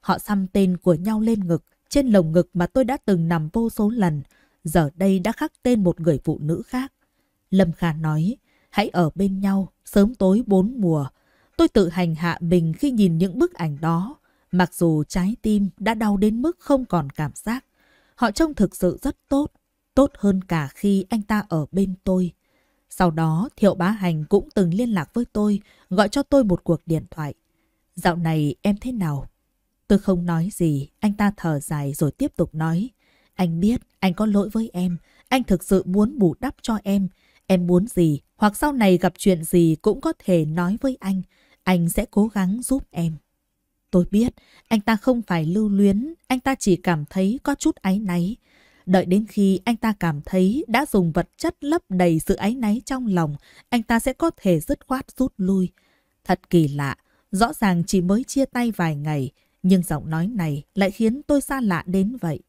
Họ xăm tên của nhau lên ngực, trên lồng ngực mà tôi đã từng nằm vô số lần, giờ đây đã khắc tên một người phụ nữ khác. Lâm Kha nói, hãy ở bên nhau, sớm tối bốn mùa. Tôi tự hành hạ mình khi nhìn những bức ảnh đó, mặc dù trái tim đã đau đến mức không còn cảm giác. Họ trông thực sự rất tốt, tốt hơn cả khi anh ta ở bên tôi. Sau đó, Thiệu Bá Hành cũng từng liên lạc với tôi, gọi cho tôi một cuộc điện thoại. Dạo này em thế nào? Tôi không nói gì, anh ta thở dài rồi tiếp tục nói. Anh biết, anh có lỗi với em. Anh thực sự muốn bù đắp cho em. Em muốn gì, hoặc sau này gặp chuyện gì cũng có thể nói với anh. Anh sẽ cố gắng giúp em. Tôi biết, anh ta không phải lưu luyến, anh ta chỉ cảm thấy có chút áy náy. Đợi đến khi anh ta cảm thấy đã dùng vật chất lấp đầy sự áy náy trong lòng, anh ta sẽ có thể dứt khoát rút lui. Thật kỳ lạ, rõ ràng chỉ mới chia tay vài ngày, nhưng giọng nói này lại khiến tôi xa lạ đến vậy.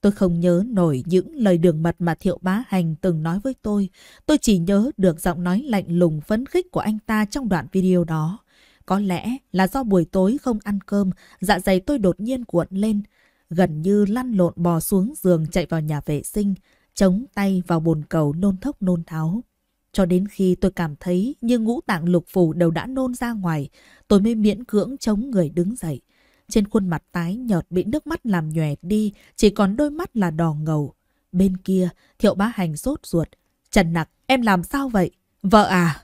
Tôi không nhớ nổi những lời đường mật mà Thiệu Bá Hành từng nói với tôi. Tôi chỉ nhớ được giọng nói lạnh lùng phấn khích của anh ta trong đoạn video đó. Có lẽ là do buổi tối không ăn cơm, dạ dày tôi đột nhiên cuộn lên. Gần như lăn lộn bò xuống giường chạy vào nhà vệ sinh, chống tay vào bồn cầu nôn thốc nôn tháo. Cho đến khi tôi cảm thấy như ngũ tạng lục phủ đều đã nôn ra ngoài, tôi mới miễn cưỡng chống người đứng dậy. Trên khuôn mặt tái nhợt bị nước mắt làm nhòe đi, chỉ còn đôi mắt là đỏ ngầu. Bên kia, thiệu bá hành sốt ruột. Trần nặc, em làm sao vậy? Vợ à?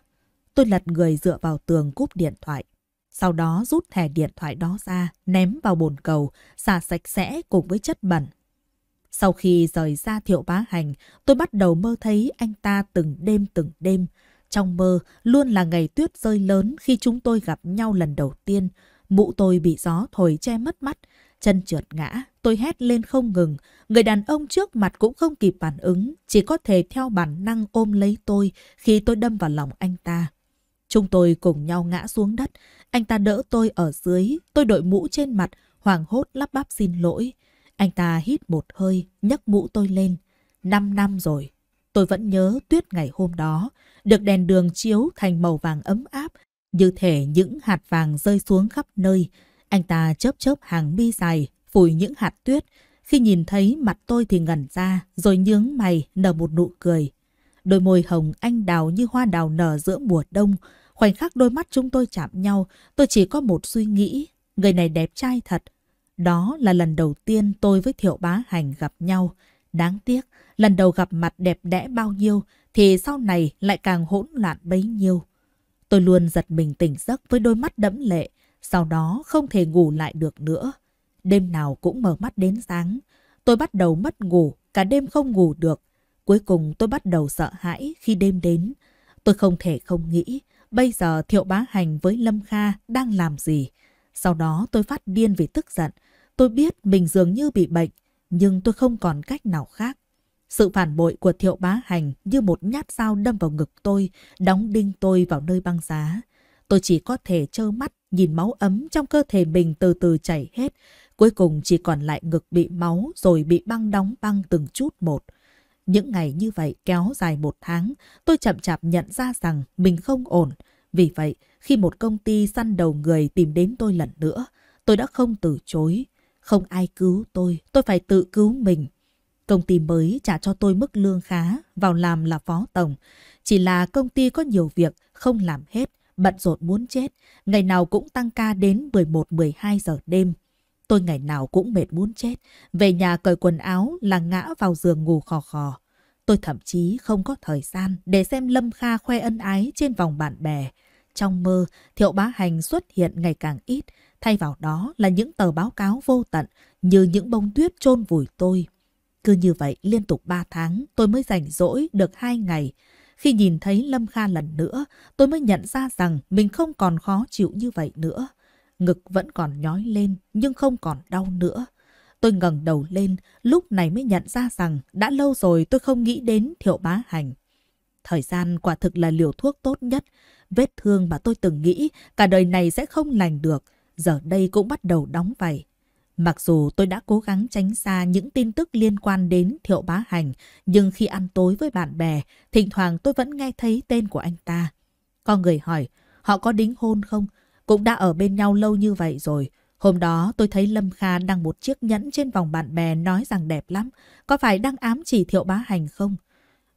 Tôi lật người dựa vào tường cúp điện thoại. Sau đó rút thẻ điện thoại đó ra, ném vào bồn cầu, xả sạch sẽ cùng với chất bẩn. Sau khi rời ra thiệu bá hành, tôi bắt đầu mơ thấy anh ta từng đêm từng đêm. Trong mơ, luôn là ngày tuyết rơi lớn khi chúng tôi gặp nhau lần đầu tiên. Mụ tôi bị gió thổi che mất mắt, chân trượt ngã, tôi hét lên không ngừng. Người đàn ông trước mặt cũng không kịp phản ứng, chỉ có thể theo bản năng ôm lấy tôi khi tôi đâm vào lòng anh ta. Chúng tôi cùng nhau ngã xuống đất, anh ta đỡ tôi ở dưới, tôi đội mũ trên mặt, hoảng hốt lắp bắp xin lỗi. Anh ta hít một hơi, nhấc mũ tôi lên. Năm năm rồi, tôi vẫn nhớ tuyết ngày hôm đó, được đèn đường chiếu thành màu vàng ấm áp như thể những hạt vàng rơi xuống khắp nơi. Anh ta chớp chớp hàng mi dài, phủi những hạt tuyết. Khi nhìn thấy mặt tôi thì ngẩn ra, rồi nhướng mày nở một nụ cười. Đôi môi hồng anh đào như hoa đào nở giữa mùa đông. Khoảnh khắc đôi mắt chúng tôi chạm nhau, tôi chỉ có một suy nghĩ. Người này đẹp trai thật. Đó là lần đầu tiên tôi với Thiệu Bá Hành gặp nhau. Đáng tiếc, lần đầu gặp mặt đẹp đẽ bao nhiêu thì sau này lại càng hỗn loạn bấy nhiêu. Tôi luôn giật mình tỉnh giấc với đôi mắt đẫm lệ, sau đó không thể ngủ lại được nữa. Đêm nào cũng mở mắt đến sáng. Tôi bắt đầu mất ngủ, cả đêm không ngủ được. Cuối cùng tôi bắt đầu sợ hãi khi đêm đến. Tôi không thể không nghĩ bây giờ Thiệu Bá Hành với Lâm Kha đang làm gì. Sau đó tôi phát điên vì tức giận. Tôi biết mình dường như bị bệnh, nhưng tôi không còn cách nào khác. Sự phản bội của Thiệu Bá Hành như một nhát dao đâm vào ngực tôi, đóng đinh tôi vào nơi băng giá. Tôi chỉ có thể trơ mắt nhìn máu ấm trong cơ thể mình từ từ chảy hết, cuối cùng chỉ còn lại ngực bị máu rồi bị băng đóng băng từng chút một. Những ngày như vậy kéo dài một tháng, tôi chậm chạp nhận ra rằng mình không ổn. Vì vậy, khi một công ty săn đầu người tìm đến tôi lần nữa, tôi đã không từ chối. Không ai cứu tôi, tôi phải tự cứu mình. Công ty mới trả cho tôi mức lương khá, vào làm là phó tổng. Chỉ là công ty có nhiều việc, không làm hết, bận rộn muốn chết. Ngày nào cũng tăng ca đến 11-12 giờ đêm. Tôi ngày nào cũng mệt muốn chết. Về nhà cởi quần áo là ngã vào giường ngủ khò khò. Tôi thậm chí không có thời gian để xem Lâm Kha khoe ân ái trên vòng bạn bè. Trong mơ, Thiệu Bá Hành xuất hiện ngày càng ít, thay vào đó là những tờ báo cáo vô tận như những bông tuyết chôn vùi tôi cứ như vậy liên tục 3 tháng tôi mới rảnh rỗi được 2 ngày. Khi nhìn thấy Lâm Kha lần nữa, tôi mới nhận ra rằng mình không còn khó chịu như vậy nữa. Ngực vẫn còn nhói lên nhưng không còn đau nữa. Tôi ngẩng đầu lên, lúc này mới nhận ra rằng đã lâu rồi tôi không nghĩ đến Thiệu Bá Hành. Thời gian quả thực là liều thuốc tốt nhất. Vết thương mà tôi từng nghĩ cả đời này sẽ không lành được, giờ đây cũng bắt đầu đóng vảy. Mặc dù tôi đã cố gắng tránh xa những tin tức liên quan đến Thiệu Bá Hành, nhưng khi ăn tối với bạn bè, thỉnh thoảng tôi vẫn nghe thấy tên của anh ta. Có người hỏi, họ có đính hôn không? Cũng đã ở bên nhau lâu như vậy rồi. Hôm đó tôi thấy Lâm Kha đăng một chiếc nhẫn trên vòng bạn bè nói rằng đẹp lắm. Có phải đang ám chỉ Thiệu Bá Hành không?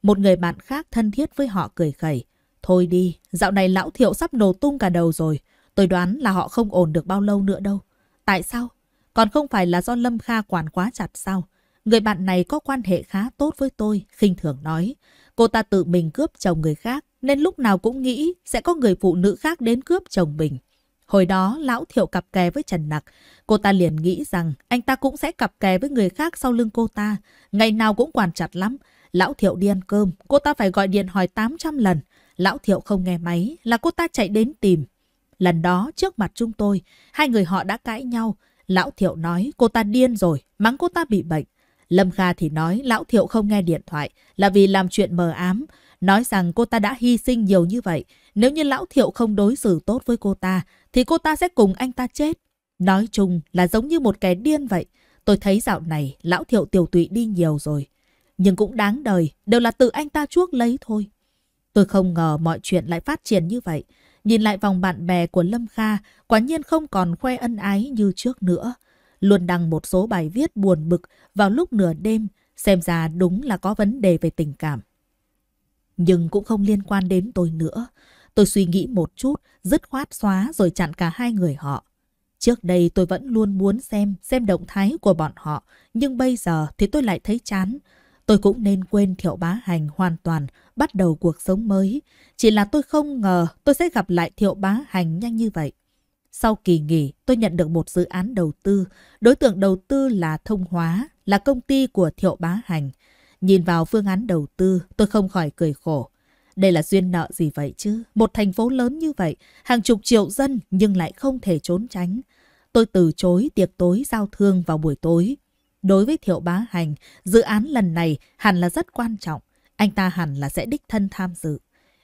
Một người bạn khác thân thiết với họ cười khẩy. Thôi đi, dạo này lão Thiệu sắp nổ tung cả đầu rồi. Tôi đoán là họ không ổn được bao lâu nữa đâu. Tại sao? Còn không phải là do Lâm Kha quản quá chặt sao? Người bạn này có quan hệ khá tốt với tôi, khinh thường nói. Cô ta tự mình cướp chồng người khác, nên lúc nào cũng nghĩ sẽ có người phụ nữ khác đến cướp chồng mình. Hồi đó, lão thiệu cặp kè với Trần Nặc. Cô ta liền nghĩ rằng anh ta cũng sẽ cặp kè với người khác sau lưng cô ta. Ngày nào cũng quản chặt lắm. Lão thiệu đi ăn cơm, cô ta phải gọi điện hỏi 800 lần. Lão thiệu không nghe máy, là cô ta chạy đến tìm. Lần đó, trước mặt chúng tôi, hai người họ đã cãi nhau. Lão Thiệu nói cô ta điên rồi, mắng cô ta bị bệnh. Lâm Kha thì nói Lão Thiệu không nghe điện thoại là vì làm chuyện mờ ám, nói rằng cô ta đã hy sinh nhiều như vậy. Nếu như Lão Thiệu không đối xử tốt với cô ta, thì cô ta sẽ cùng anh ta chết. Nói chung là giống như một kẻ điên vậy. Tôi thấy dạo này Lão Thiệu tiểu tụy đi nhiều rồi. Nhưng cũng đáng đời, đều là tự anh ta chuốc lấy thôi. Tôi không ngờ mọi chuyện lại phát triển như vậy. Nhìn lại vòng bạn bè của Lâm Kha, quả nhiên không còn khoe ân ái như trước nữa. Luôn đăng một số bài viết buồn bực vào lúc nửa đêm, xem ra đúng là có vấn đề về tình cảm. Nhưng cũng không liên quan đến tôi nữa. Tôi suy nghĩ một chút, dứt khoát xóa rồi chặn cả hai người họ. Trước đây tôi vẫn luôn muốn xem, xem động thái của bọn họ, nhưng bây giờ thì tôi lại thấy chán, Tôi cũng nên quên Thiệu Bá Hành hoàn toàn, bắt đầu cuộc sống mới. Chỉ là tôi không ngờ tôi sẽ gặp lại Thiệu Bá Hành nhanh như vậy. Sau kỳ nghỉ, tôi nhận được một dự án đầu tư. Đối tượng đầu tư là Thông Hóa, là công ty của Thiệu Bá Hành. Nhìn vào phương án đầu tư, tôi không khỏi cười khổ. Đây là duyên nợ gì vậy chứ? Một thành phố lớn như vậy, hàng chục triệu dân nhưng lại không thể trốn tránh. Tôi từ chối tiệc tối giao thương vào buổi tối Đối với Thiệu Bá Hành, dự án lần này hẳn là rất quan trọng. Anh ta hẳn là sẽ đích thân tham dự.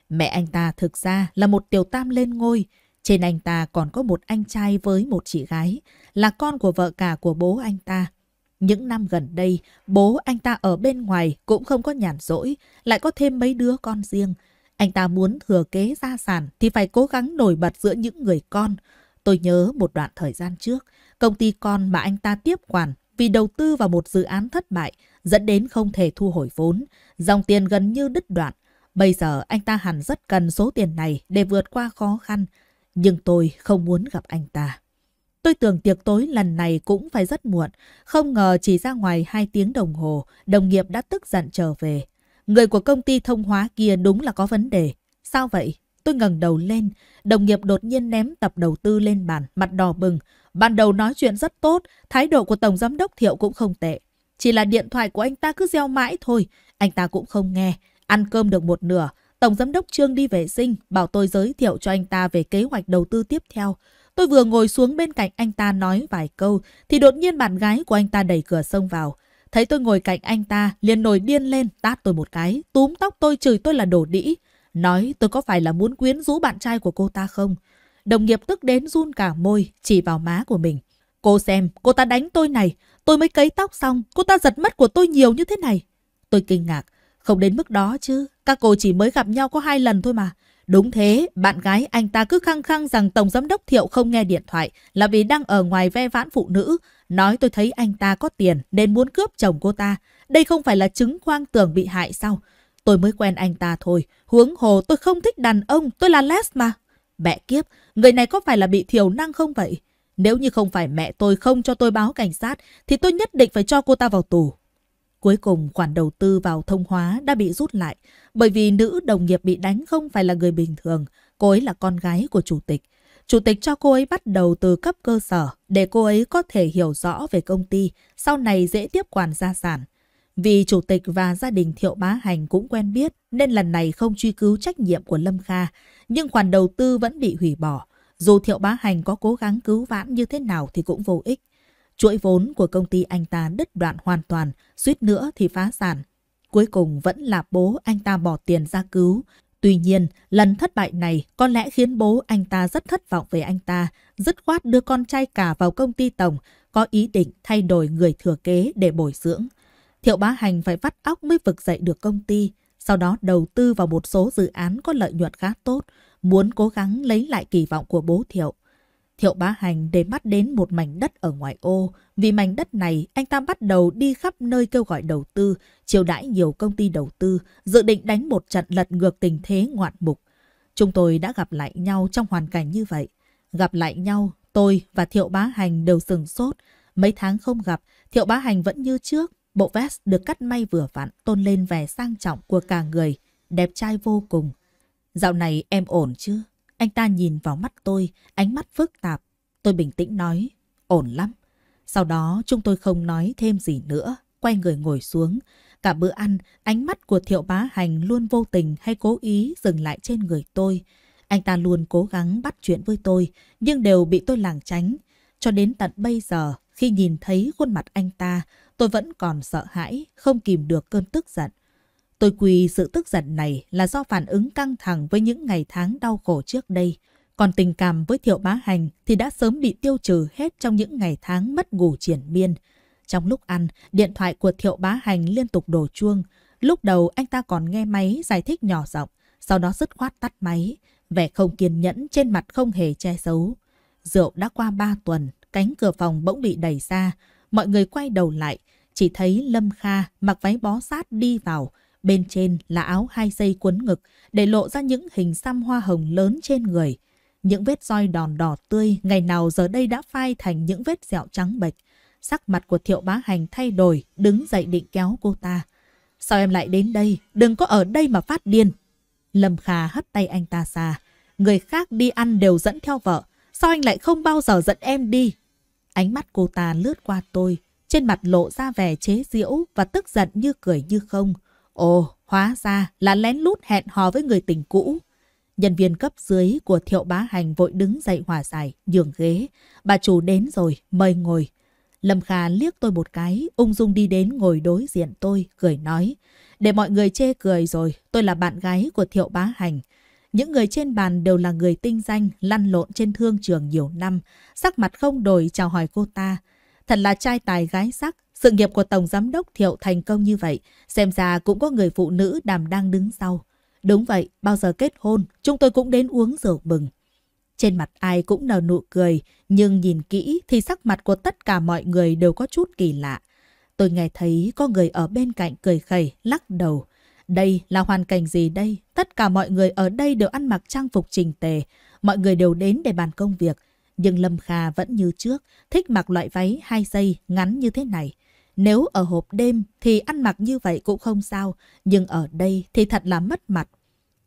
Mẹ anh ta thực ra là một tiểu tam lên ngôi. Trên anh ta còn có một anh trai với một chị gái, là con của vợ cả của bố anh ta. Những năm gần đây, bố anh ta ở bên ngoài cũng không có nhàn rỗi, lại có thêm mấy đứa con riêng. Anh ta muốn thừa kế gia sản thì phải cố gắng nổi bật giữa những người con. Tôi nhớ một đoạn thời gian trước, công ty con mà anh ta tiếp quản vì đầu tư vào một dự án thất bại dẫn đến không thể thu hồi vốn, dòng tiền gần như đứt đoạn. Bây giờ anh ta hẳn rất cần số tiền này để vượt qua khó khăn, nhưng tôi không muốn gặp anh ta. Tôi tưởng tiệc tối lần này cũng phải rất muộn, không ngờ chỉ ra ngoài 2 tiếng đồng hồ, đồng nghiệp đã tức giận trở về. Người của công ty thông hóa kia đúng là có vấn đề. Sao vậy? Tôi ngẩng đầu lên, đồng nghiệp đột nhiên ném tập đầu tư lên bàn, mặt đỏ bừng, Ban đầu nói chuyện rất tốt, thái độ của Tổng Giám đốc Thiệu cũng không tệ. Chỉ là điện thoại của anh ta cứ reo mãi thôi, anh ta cũng không nghe. Ăn cơm được một nửa, Tổng Giám đốc Trương đi vệ sinh, bảo tôi giới thiệu cho anh ta về kế hoạch đầu tư tiếp theo. Tôi vừa ngồi xuống bên cạnh anh ta nói vài câu, thì đột nhiên bạn gái của anh ta đẩy cửa xông vào. Thấy tôi ngồi cạnh anh ta, liền nổi điên lên, tát tôi một cái, túm tóc tôi chửi tôi là đồ đĩ. Nói tôi có phải là muốn quyến rũ bạn trai của cô ta không? Đồng nghiệp tức đến run cả môi, chỉ vào má của mình. Cô xem, cô ta đánh tôi này. Tôi mới cấy tóc xong, cô ta giật mất của tôi nhiều như thế này. Tôi kinh ngạc. Không đến mức đó chứ. Các cô chỉ mới gặp nhau có hai lần thôi mà. Đúng thế, bạn gái anh ta cứ khăng khăng rằng Tổng Giám đốc Thiệu không nghe điện thoại là vì đang ở ngoài ve vãn phụ nữ. Nói tôi thấy anh ta có tiền nên muốn cướp chồng cô ta. Đây không phải là chứng khoang tưởng bị hại sao? Tôi mới quen anh ta thôi. Huống hồ tôi không thích đàn ông, tôi là Les mà. Mẹ kiếp, người này có phải là bị thiểu năng không vậy? Nếu như không phải mẹ tôi không cho tôi báo cảnh sát, thì tôi nhất định phải cho cô ta vào tù. Cuối cùng, khoản đầu tư vào thông hóa đã bị rút lại, bởi vì nữ đồng nghiệp bị đánh không phải là người bình thường, cô ấy là con gái của chủ tịch. Chủ tịch cho cô ấy bắt đầu từ cấp cơ sở để cô ấy có thể hiểu rõ về công ty, sau này dễ tiếp quản gia sản. Vì chủ tịch và gia đình Thiệu Bá Hành cũng quen biết nên lần này không truy cứu trách nhiệm của Lâm Kha, nhưng khoản đầu tư vẫn bị hủy bỏ. Dù Thiệu Bá Hành có cố gắng cứu vãn như thế nào thì cũng vô ích. Chuỗi vốn của công ty anh ta đứt đoạn hoàn toàn, suýt nữa thì phá sản. Cuối cùng vẫn là bố anh ta bỏ tiền ra cứu. Tuy nhiên, lần thất bại này có lẽ khiến bố anh ta rất thất vọng về anh ta, dứt khoát đưa con trai cả vào công ty tổng, có ý định thay đổi người thừa kế để bồi dưỡng. Thiệu Bá Hành phải vắt óc mới vực dậy được công ty, sau đó đầu tư vào một số dự án có lợi nhuận khá tốt, muốn cố gắng lấy lại kỳ vọng của bố Thiệu. Thiệu Bá Hành để mắt đến một mảnh đất ở ngoại ô. Vì mảnh đất này, anh ta bắt đầu đi khắp nơi kêu gọi đầu tư, chiều đãi nhiều công ty đầu tư, dự định đánh một trận lật ngược tình thế ngoạn mục. Chúng tôi đã gặp lại nhau trong hoàn cảnh như vậy. Gặp lại nhau, tôi và Thiệu Bá Hành đều sừng sốt. Mấy tháng không gặp, Thiệu Bá Hành vẫn như trước, Bộ vest được cắt may vừa vặn tôn lên vẻ sang trọng của cả người, đẹp trai vô cùng. Dạo này em ổn chứ? Anh ta nhìn vào mắt tôi, ánh mắt phức tạp. Tôi bình tĩnh nói, ổn lắm. Sau đó chúng tôi không nói thêm gì nữa, quay người ngồi xuống. Cả bữa ăn, ánh mắt của Thiệu Bá Hành luôn vô tình hay cố ý dừng lại trên người tôi. Anh ta luôn cố gắng bắt chuyện với tôi, nhưng đều bị tôi lảng tránh. Cho đến tận bây giờ, khi nhìn thấy khuôn mặt anh ta, Tôi vẫn còn sợ hãi, không kìm được cơn tức giận. Tôi quỳ sự tức giận này là do phản ứng căng thẳng với những ngày tháng đau khổ trước đây. Còn tình cảm với Thiệu Bá Hành thì đã sớm bị tiêu trừ hết trong những ngày tháng mất ngủ triển miên. Trong lúc ăn, điện thoại của Thiệu Bá Hành liên tục đổ chuông. Lúc đầu anh ta còn nghe máy giải thích nhỏ giọng, sau đó dứt khoát tắt máy. Vẻ không kiên nhẫn trên mặt không hề che giấu. Rượu đã qua ba tuần, cánh cửa phòng bỗng bị đẩy ra. Mọi người quay đầu lại, chỉ thấy Lâm Kha mặc váy bó sát đi vào, bên trên là áo hai dây quấn ngực để lộ ra những hình xăm hoa hồng lớn trên người. Những vết roi đòn đỏ tươi ngày nào giờ đây đã phai thành những vết sẹo trắng bệch. Sắc mặt của Thiệu Bá Hành thay đổi, đứng dậy định kéo cô ta. Sao em lại đến đây? Đừng có ở đây mà phát điên. Lâm Kha hất tay anh ta xa. Người khác đi ăn đều dẫn theo vợ. Sao anh lại không bao giờ dẫn em đi? Ánh mắt cô ta lướt qua tôi, trên mặt lộ ra vẻ chế giễu và tức giận như cười như không. Ồ, hóa ra là lén lút hẹn hò với người tình cũ. Nhân viên cấp dưới của thiệu bá hành vội đứng dậy hòa giải, nhường ghế. Bà chủ đến rồi, mời ngồi. Lâm Kha liếc tôi một cái, ung dung đi đến ngồi đối diện tôi, cười nói. Để mọi người chê cười rồi, tôi là bạn gái của thiệu bá hành. Những người trên bàn đều là người tinh danh, lăn lộn trên thương trường nhiều năm. Sắc mặt không đổi chào hỏi cô ta. Thật là trai tài gái sắc, sự nghiệp của Tổng Giám đốc Thiệu thành công như vậy, xem ra cũng có người phụ nữ đàm đang đứng sau. Đúng vậy, bao giờ kết hôn, chúng tôi cũng đến uống rượu mừng. Trên mặt ai cũng nở nụ cười, nhưng nhìn kỹ thì sắc mặt của tất cả mọi người đều có chút kỳ lạ. Tôi nghe thấy có người ở bên cạnh cười khẩy, lắc đầu. Đây là hoàn cảnh gì đây? Tất cả mọi người ở đây đều ăn mặc trang phục trình tề. Mọi người đều đến để bàn công việc. Nhưng Lâm Kha vẫn như trước, thích mặc loại váy hai dây ngắn như thế này. Nếu ở hộp đêm thì ăn mặc như vậy cũng không sao, nhưng ở đây thì thật là mất mặt.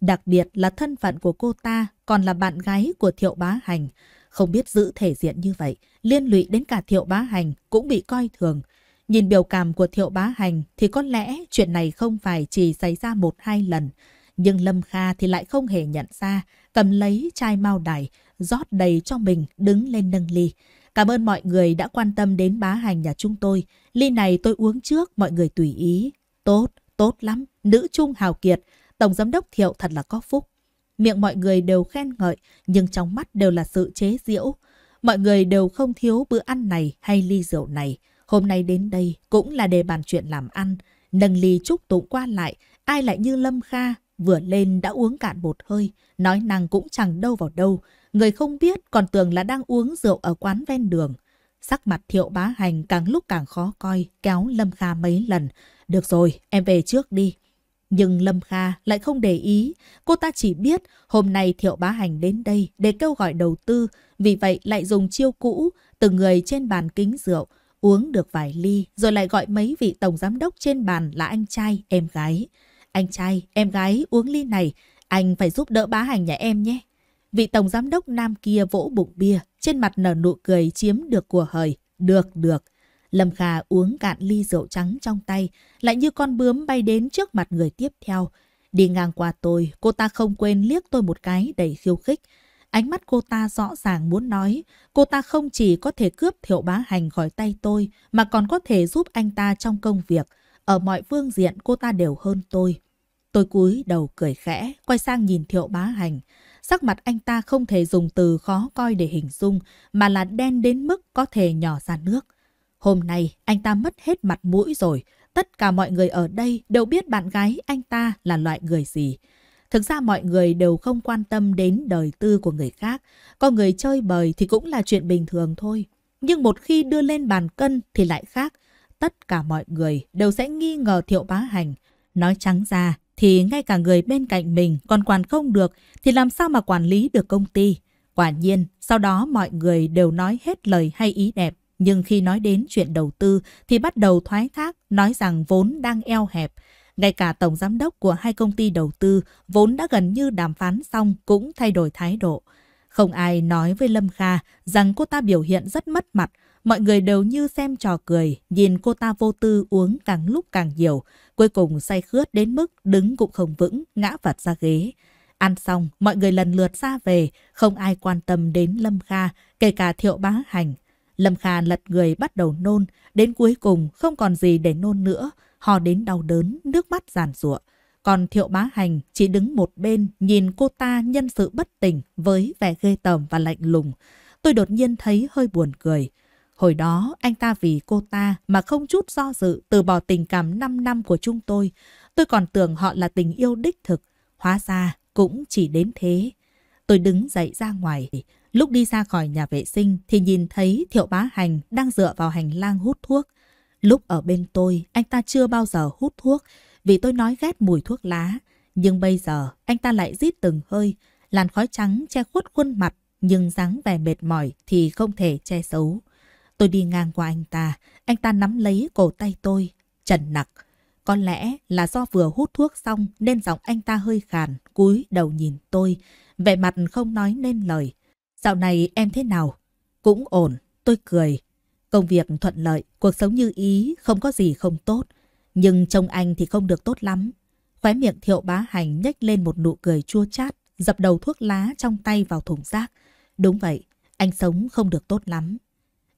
Đặc biệt là thân phận của cô ta còn là bạn gái của Thiệu Bá Hành. Không biết giữ thể diện như vậy, liên lụy đến cả Thiệu Bá Hành cũng bị coi thường. Nhìn biểu cảm của Thiệu Bá Hành thì có lẽ chuyện này không phải chỉ xảy ra một hai lần. Nhưng Lâm Kha thì lại không hề nhận ra, cầm lấy chai mau đài, rót đầy cho mình đứng lên nâng ly. Cảm ơn mọi người đã quan tâm đến bá hành nhà chúng tôi. Ly này tôi uống trước, mọi người tùy ý. Tốt, tốt lắm, nữ trung hào kiệt. Tổng giám đốc Thiệu thật là có phúc. Miệng mọi người đều khen ngợi, nhưng trong mắt đều là sự chế giễu. Mọi người đều không thiếu bữa ăn này hay ly rượu này. Hôm nay đến đây cũng là để bàn chuyện làm ăn. Nâng ly chúc tụng qua lại, ai lại như Lâm Kha, Vừa lên đã uống cạn một hơi, nói năng cũng chẳng đâu vào đâu. Người không biết còn tưởng là đang uống rượu ở quán ven đường. Sắc mặt thiệu bá hành càng lúc càng khó coi, kéo Lâm Kha mấy lần. Được rồi, em về trước đi. Nhưng Lâm Kha lại không để ý. Cô ta chỉ biết hôm nay thiệu bá hành đến đây để kêu gọi đầu tư. Vì vậy lại dùng chiêu cũ, từng người trên bàn kính rượu, uống được vài ly rồi lại gọi mấy vị tổng giám đốc trên bàn là anh trai, em gái. Anh trai, em gái uống ly này, anh phải giúp đỡ bá hành nhà em nhé. Vị tổng giám đốc nam kia vỗ bụng bia, trên mặt nở nụ cười chiếm được của hời. Được, được. Lâm Kha uống cạn ly rượu trắng trong tay, lại như con bướm bay đến trước mặt người tiếp theo. Đi ngang qua tôi, cô ta không quên liếc tôi một cái đầy khiêu khích. Ánh mắt cô ta rõ ràng muốn nói, cô ta không chỉ có thể cướp thiệu bá hành khỏi tay tôi, mà còn có thể giúp anh ta trong công việc. Ở mọi phương diện cô ta đều hơn tôi. Tôi cúi đầu cười khẽ, quay sang nhìn Thiệu Bá Hành. Sắc mặt anh ta không thể dùng từ khó coi để hình dung, mà là đen đến mức có thể nhỏ ra nước. Hôm nay, anh ta mất hết mặt mũi rồi. Tất cả mọi người ở đây đều biết bạn gái anh ta là loại người gì. Thực ra mọi người đều không quan tâm đến đời tư của người khác. Có người chơi bời thì cũng là chuyện bình thường thôi. Nhưng một khi đưa lên bàn cân thì lại khác. Tất cả mọi người đều sẽ nghi ngờ Thiệu Bá Hành. Nói trắng ra, thì ngay cả người bên cạnh mình còn quản không được thì làm sao mà quản lý được công ty. Quả nhiên, sau đó mọi người đều nói hết lời hay ý đẹp, nhưng khi nói đến chuyện đầu tư thì bắt đầu thoái thác, nói rằng vốn đang eo hẹp. Ngay cả tổng giám đốc của hai công ty đầu tư vốn đã gần như đàm phán xong cũng thay đổi thái độ. Không ai nói với Lâm Kha rằng cô ta biểu hiện rất mất mặt, Mọi người đều như xem trò cười, nhìn cô ta vô tư uống càng lúc càng nhiều, cuối cùng say khướt đến mức đứng cũng không vững, ngã vật ra ghế. Ăn xong, mọi người lần lượt ra về, không ai quan tâm đến Lâm Kha, kể cả Thiệu Bá Hành. Lâm Kha lật người bắt đầu nôn, đến cuối cùng không còn gì để nôn nữa, hò đến đau đớn, nước mắt giàn ruộng. Còn Thiệu Bá Hành chỉ đứng một bên nhìn cô ta nhân sự bất tỉnh với vẻ ghê tởm và lạnh lùng. Tôi đột nhiên thấy hơi buồn cười. Hồi đó, anh ta vì cô ta mà không chút do dự từ bỏ tình cảm 5 năm của chúng tôi. Tôi còn tưởng họ là tình yêu đích thực. Hóa ra, cũng chỉ đến thế. Tôi đứng dậy ra ngoài. Lúc đi ra khỏi nhà vệ sinh thì nhìn thấy Thiệu Bá Hành đang dựa vào hành lang hút thuốc. Lúc ở bên tôi, anh ta chưa bao giờ hút thuốc vì tôi nói ghét mùi thuốc lá. Nhưng bây giờ, anh ta lại rít từng hơi. Làn khói trắng che khuất khuôn mặt nhưng dáng vẻ mệt mỏi thì không thể che xấu Tôi đi ngang qua anh ta, anh ta nắm lấy cổ tay tôi, trần nặc. Có lẽ là do vừa hút thuốc xong nên giọng anh ta hơi khàn, cúi đầu nhìn tôi, vẻ mặt không nói nên lời. Dạo này em thế nào? Cũng ổn, tôi cười. Công việc thuận lợi, cuộc sống như ý, không có gì không tốt. Nhưng trông anh thì không được tốt lắm. Khóe miệng thiệu bá hành nhếch lên một nụ cười chua chát, dập đầu thuốc lá trong tay vào thùng rác. Đúng vậy, anh sống không được tốt lắm.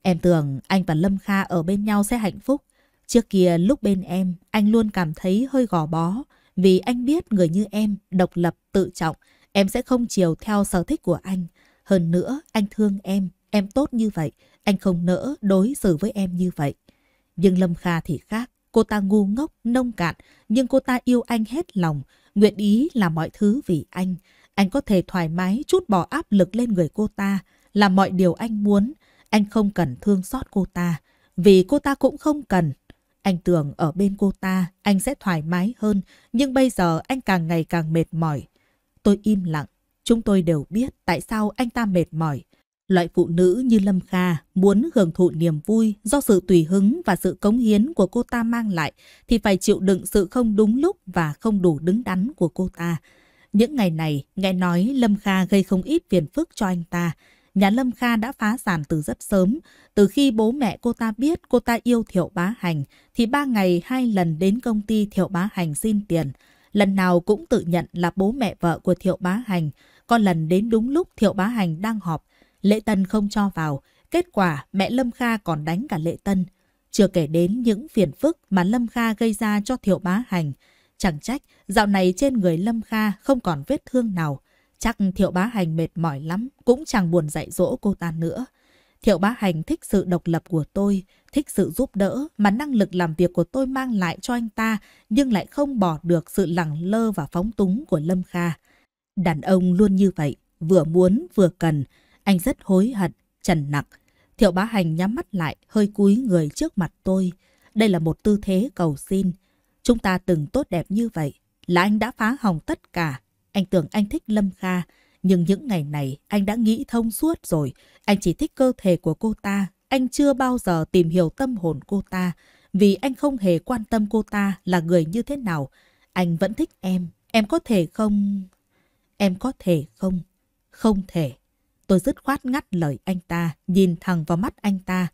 Em tưởng anh và Lâm Kha ở bên nhau sẽ hạnh phúc. Trước kia lúc bên em, anh luôn cảm thấy hơi gò bó. Vì anh biết người như em, độc lập, tự trọng, em sẽ không chiều theo sở thích của anh. Hơn nữa, anh thương em, em tốt như vậy, anh không nỡ đối xử với em như vậy. Nhưng Lâm Kha thì khác, cô ta ngu ngốc, nông cạn, nhưng cô ta yêu anh hết lòng, nguyện ý làm mọi thứ vì anh. Anh có thể thoải mái chút bỏ áp lực lên người cô ta, làm mọi điều anh muốn, anh không cần thương xót cô ta, vì cô ta cũng không cần. Anh tưởng ở bên cô ta anh sẽ thoải mái hơn, nhưng bây giờ anh càng ngày càng mệt mỏi. Tôi im lặng, chúng tôi đều biết tại sao anh ta mệt mỏi. Loại phụ nữ như Lâm Kha muốn hưởng thụ niềm vui do sự tùy hứng và sự cống hiến của cô ta mang lại thì phải chịu đựng sự không đúng lúc và không đủ đứng đắn của cô ta. Những ngày này, nghe nói Lâm Kha gây không ít phiền phức cho anh ta nhà Lâm Kha đã phá sản từ rất sớm. Từ khi bố mẹ cô ta biết cô ta yêu Thiệu Bá Hành, thì ba ngày hai lần đến công ty Thiệu Bá Hành xin tiền. Lần nào cũng tự nhận là bố mẹ vợ của Thiệu Bá Hành. Có lần đến đúng lúc Thiệu Bá Hành đang họp, Lệ Tân không cho vào. Kết quả mẹ Lâm Kha còn đánh cả Lệ Tân. Chưa kể đến những phiền phức mà Lâm Kha gây ra cho Thiệu Bá Hành. Chẳng trách, dạo này trên người Lâm Kha không còn vết thương nào. Chắc Thiệu Bá Hành mệt mỏi lắm, cũng chẳng buồn dạy dỗ cô ta nữa. Thiệu Bá Hành thích sự độc lập của tôi, thích sự giúp đỡ mà năng lực làm việc của tôi mang lại cho anh ta nhưng lại không bỏ được sự lẳng lơ và phóng túng của Lâm Kha. Đàn ông luôn như vậy, vừa muốn vừa cần. Anh rất hối hận, trần nặng. Thiệu Bá Hành nhắm mắt lại, hơi cúi người trước mặt tôi. Đây là một tư thế cầu xin. Chúng ta từng tốt đẹp như vậy, là anh đã phá hỏng tất cả. Anh tưởng anh thích Lâm Kha, nhưng những ngày này anh đã nghĩ thông suốt rồi. Anh chỉ thích cơ thể của cô ta. Anh chưa bao giờ tìm hiểu tâm hồn cô ta. Vì anh không hề quan tâm cô ta là người như thế nào. Anh vẫn thích em. Em có thể không... Em có thể không? Không thể. Tôi dứt khoát ngắt lời anh ta, nhìn thẳng vào mắt anh ta.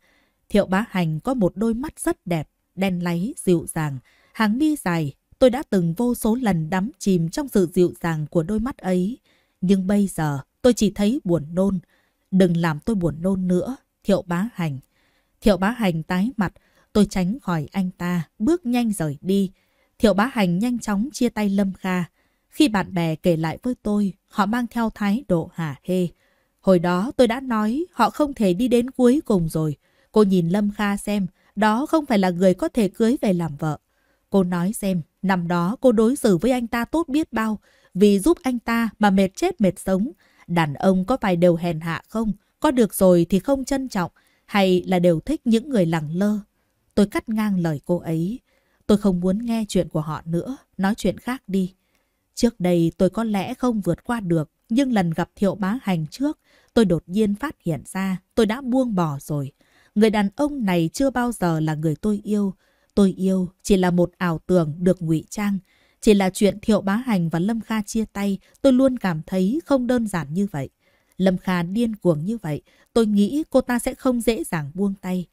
Thiệu bá hành có một đôi mắt rất đẹp, đen láy, dịu dàng, hàng mi dài, Tôi đã từng vô số lần đắm chìm trong sự dịu dàng của đôi mắt ấy. Nhưng bây giờ tôi chỉ thấy buồn nôn. Đừng làm tôi buồn nôn nữa, Thiệu Bá Hành. Thiệu Bá Hành tái mặt, tôi tránh khỏi anh ta, bước nhanh rời đi. Thiệu Bá Hành nhanh chóng chia tay Lâm Kha. Khi bạn bè kể lại với tôi, họ mang theo thái độ hả hê. Hồi đó tôi đã nói họ không thể đi đến cuối cùng rồi. Cô nhìn Lâm Kha xem, đó không phải là người có thể cưới về làm vợ. Cô nói xem, năm đó cô đối xử với anh ta tốt biết bao, vì giúp anh ta mà mệt chết mệt sống. Đàn ông có phải đều hèn hạ không? Có được rồi thì không trân trọng, hay là đều thích những người lẳng lơ? Tôi cắt ngang lời cô ấy. Tôi không muốn nghe chuyện của họ nữa, nói chuyện khác đi. Trước đây tôi có lẽ không vượt qua được, nhưng lần gặp Thiệu Bá Hành trước, tôi đột nhiên phát hiện ra tôi đã buông bỏ rồi. Người đàn ông này chưa bao giờ là người tôi yêu, Tôi yêu chỉ là một ảo tưởng được ngụy trang. Chỉ là chuyện Thiệu Bá Hành và Lâm Kha chia tay, tôi luôn cảm thấy không đơn giản như vậy. Lâm Kha điên cuồng như vậy, tôi nghĩ cô ta sẽ không dễ dàng buông tay.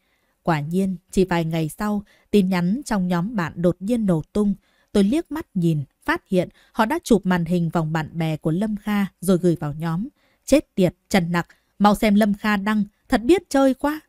Quả nhiên, chỉ vài ngày sau, tin nhắn trong nhóm bạn đột nhiên nổ tung. Tôi liếc mắt nhìn, phát hiện họ đã chụp màn hình vòng bạn bè của Lâm Kha rồi gửi vào nhóm. Chết tiệt, Trần Nặc, mau xem Lâm Kha đăng, thật biết chơi quá.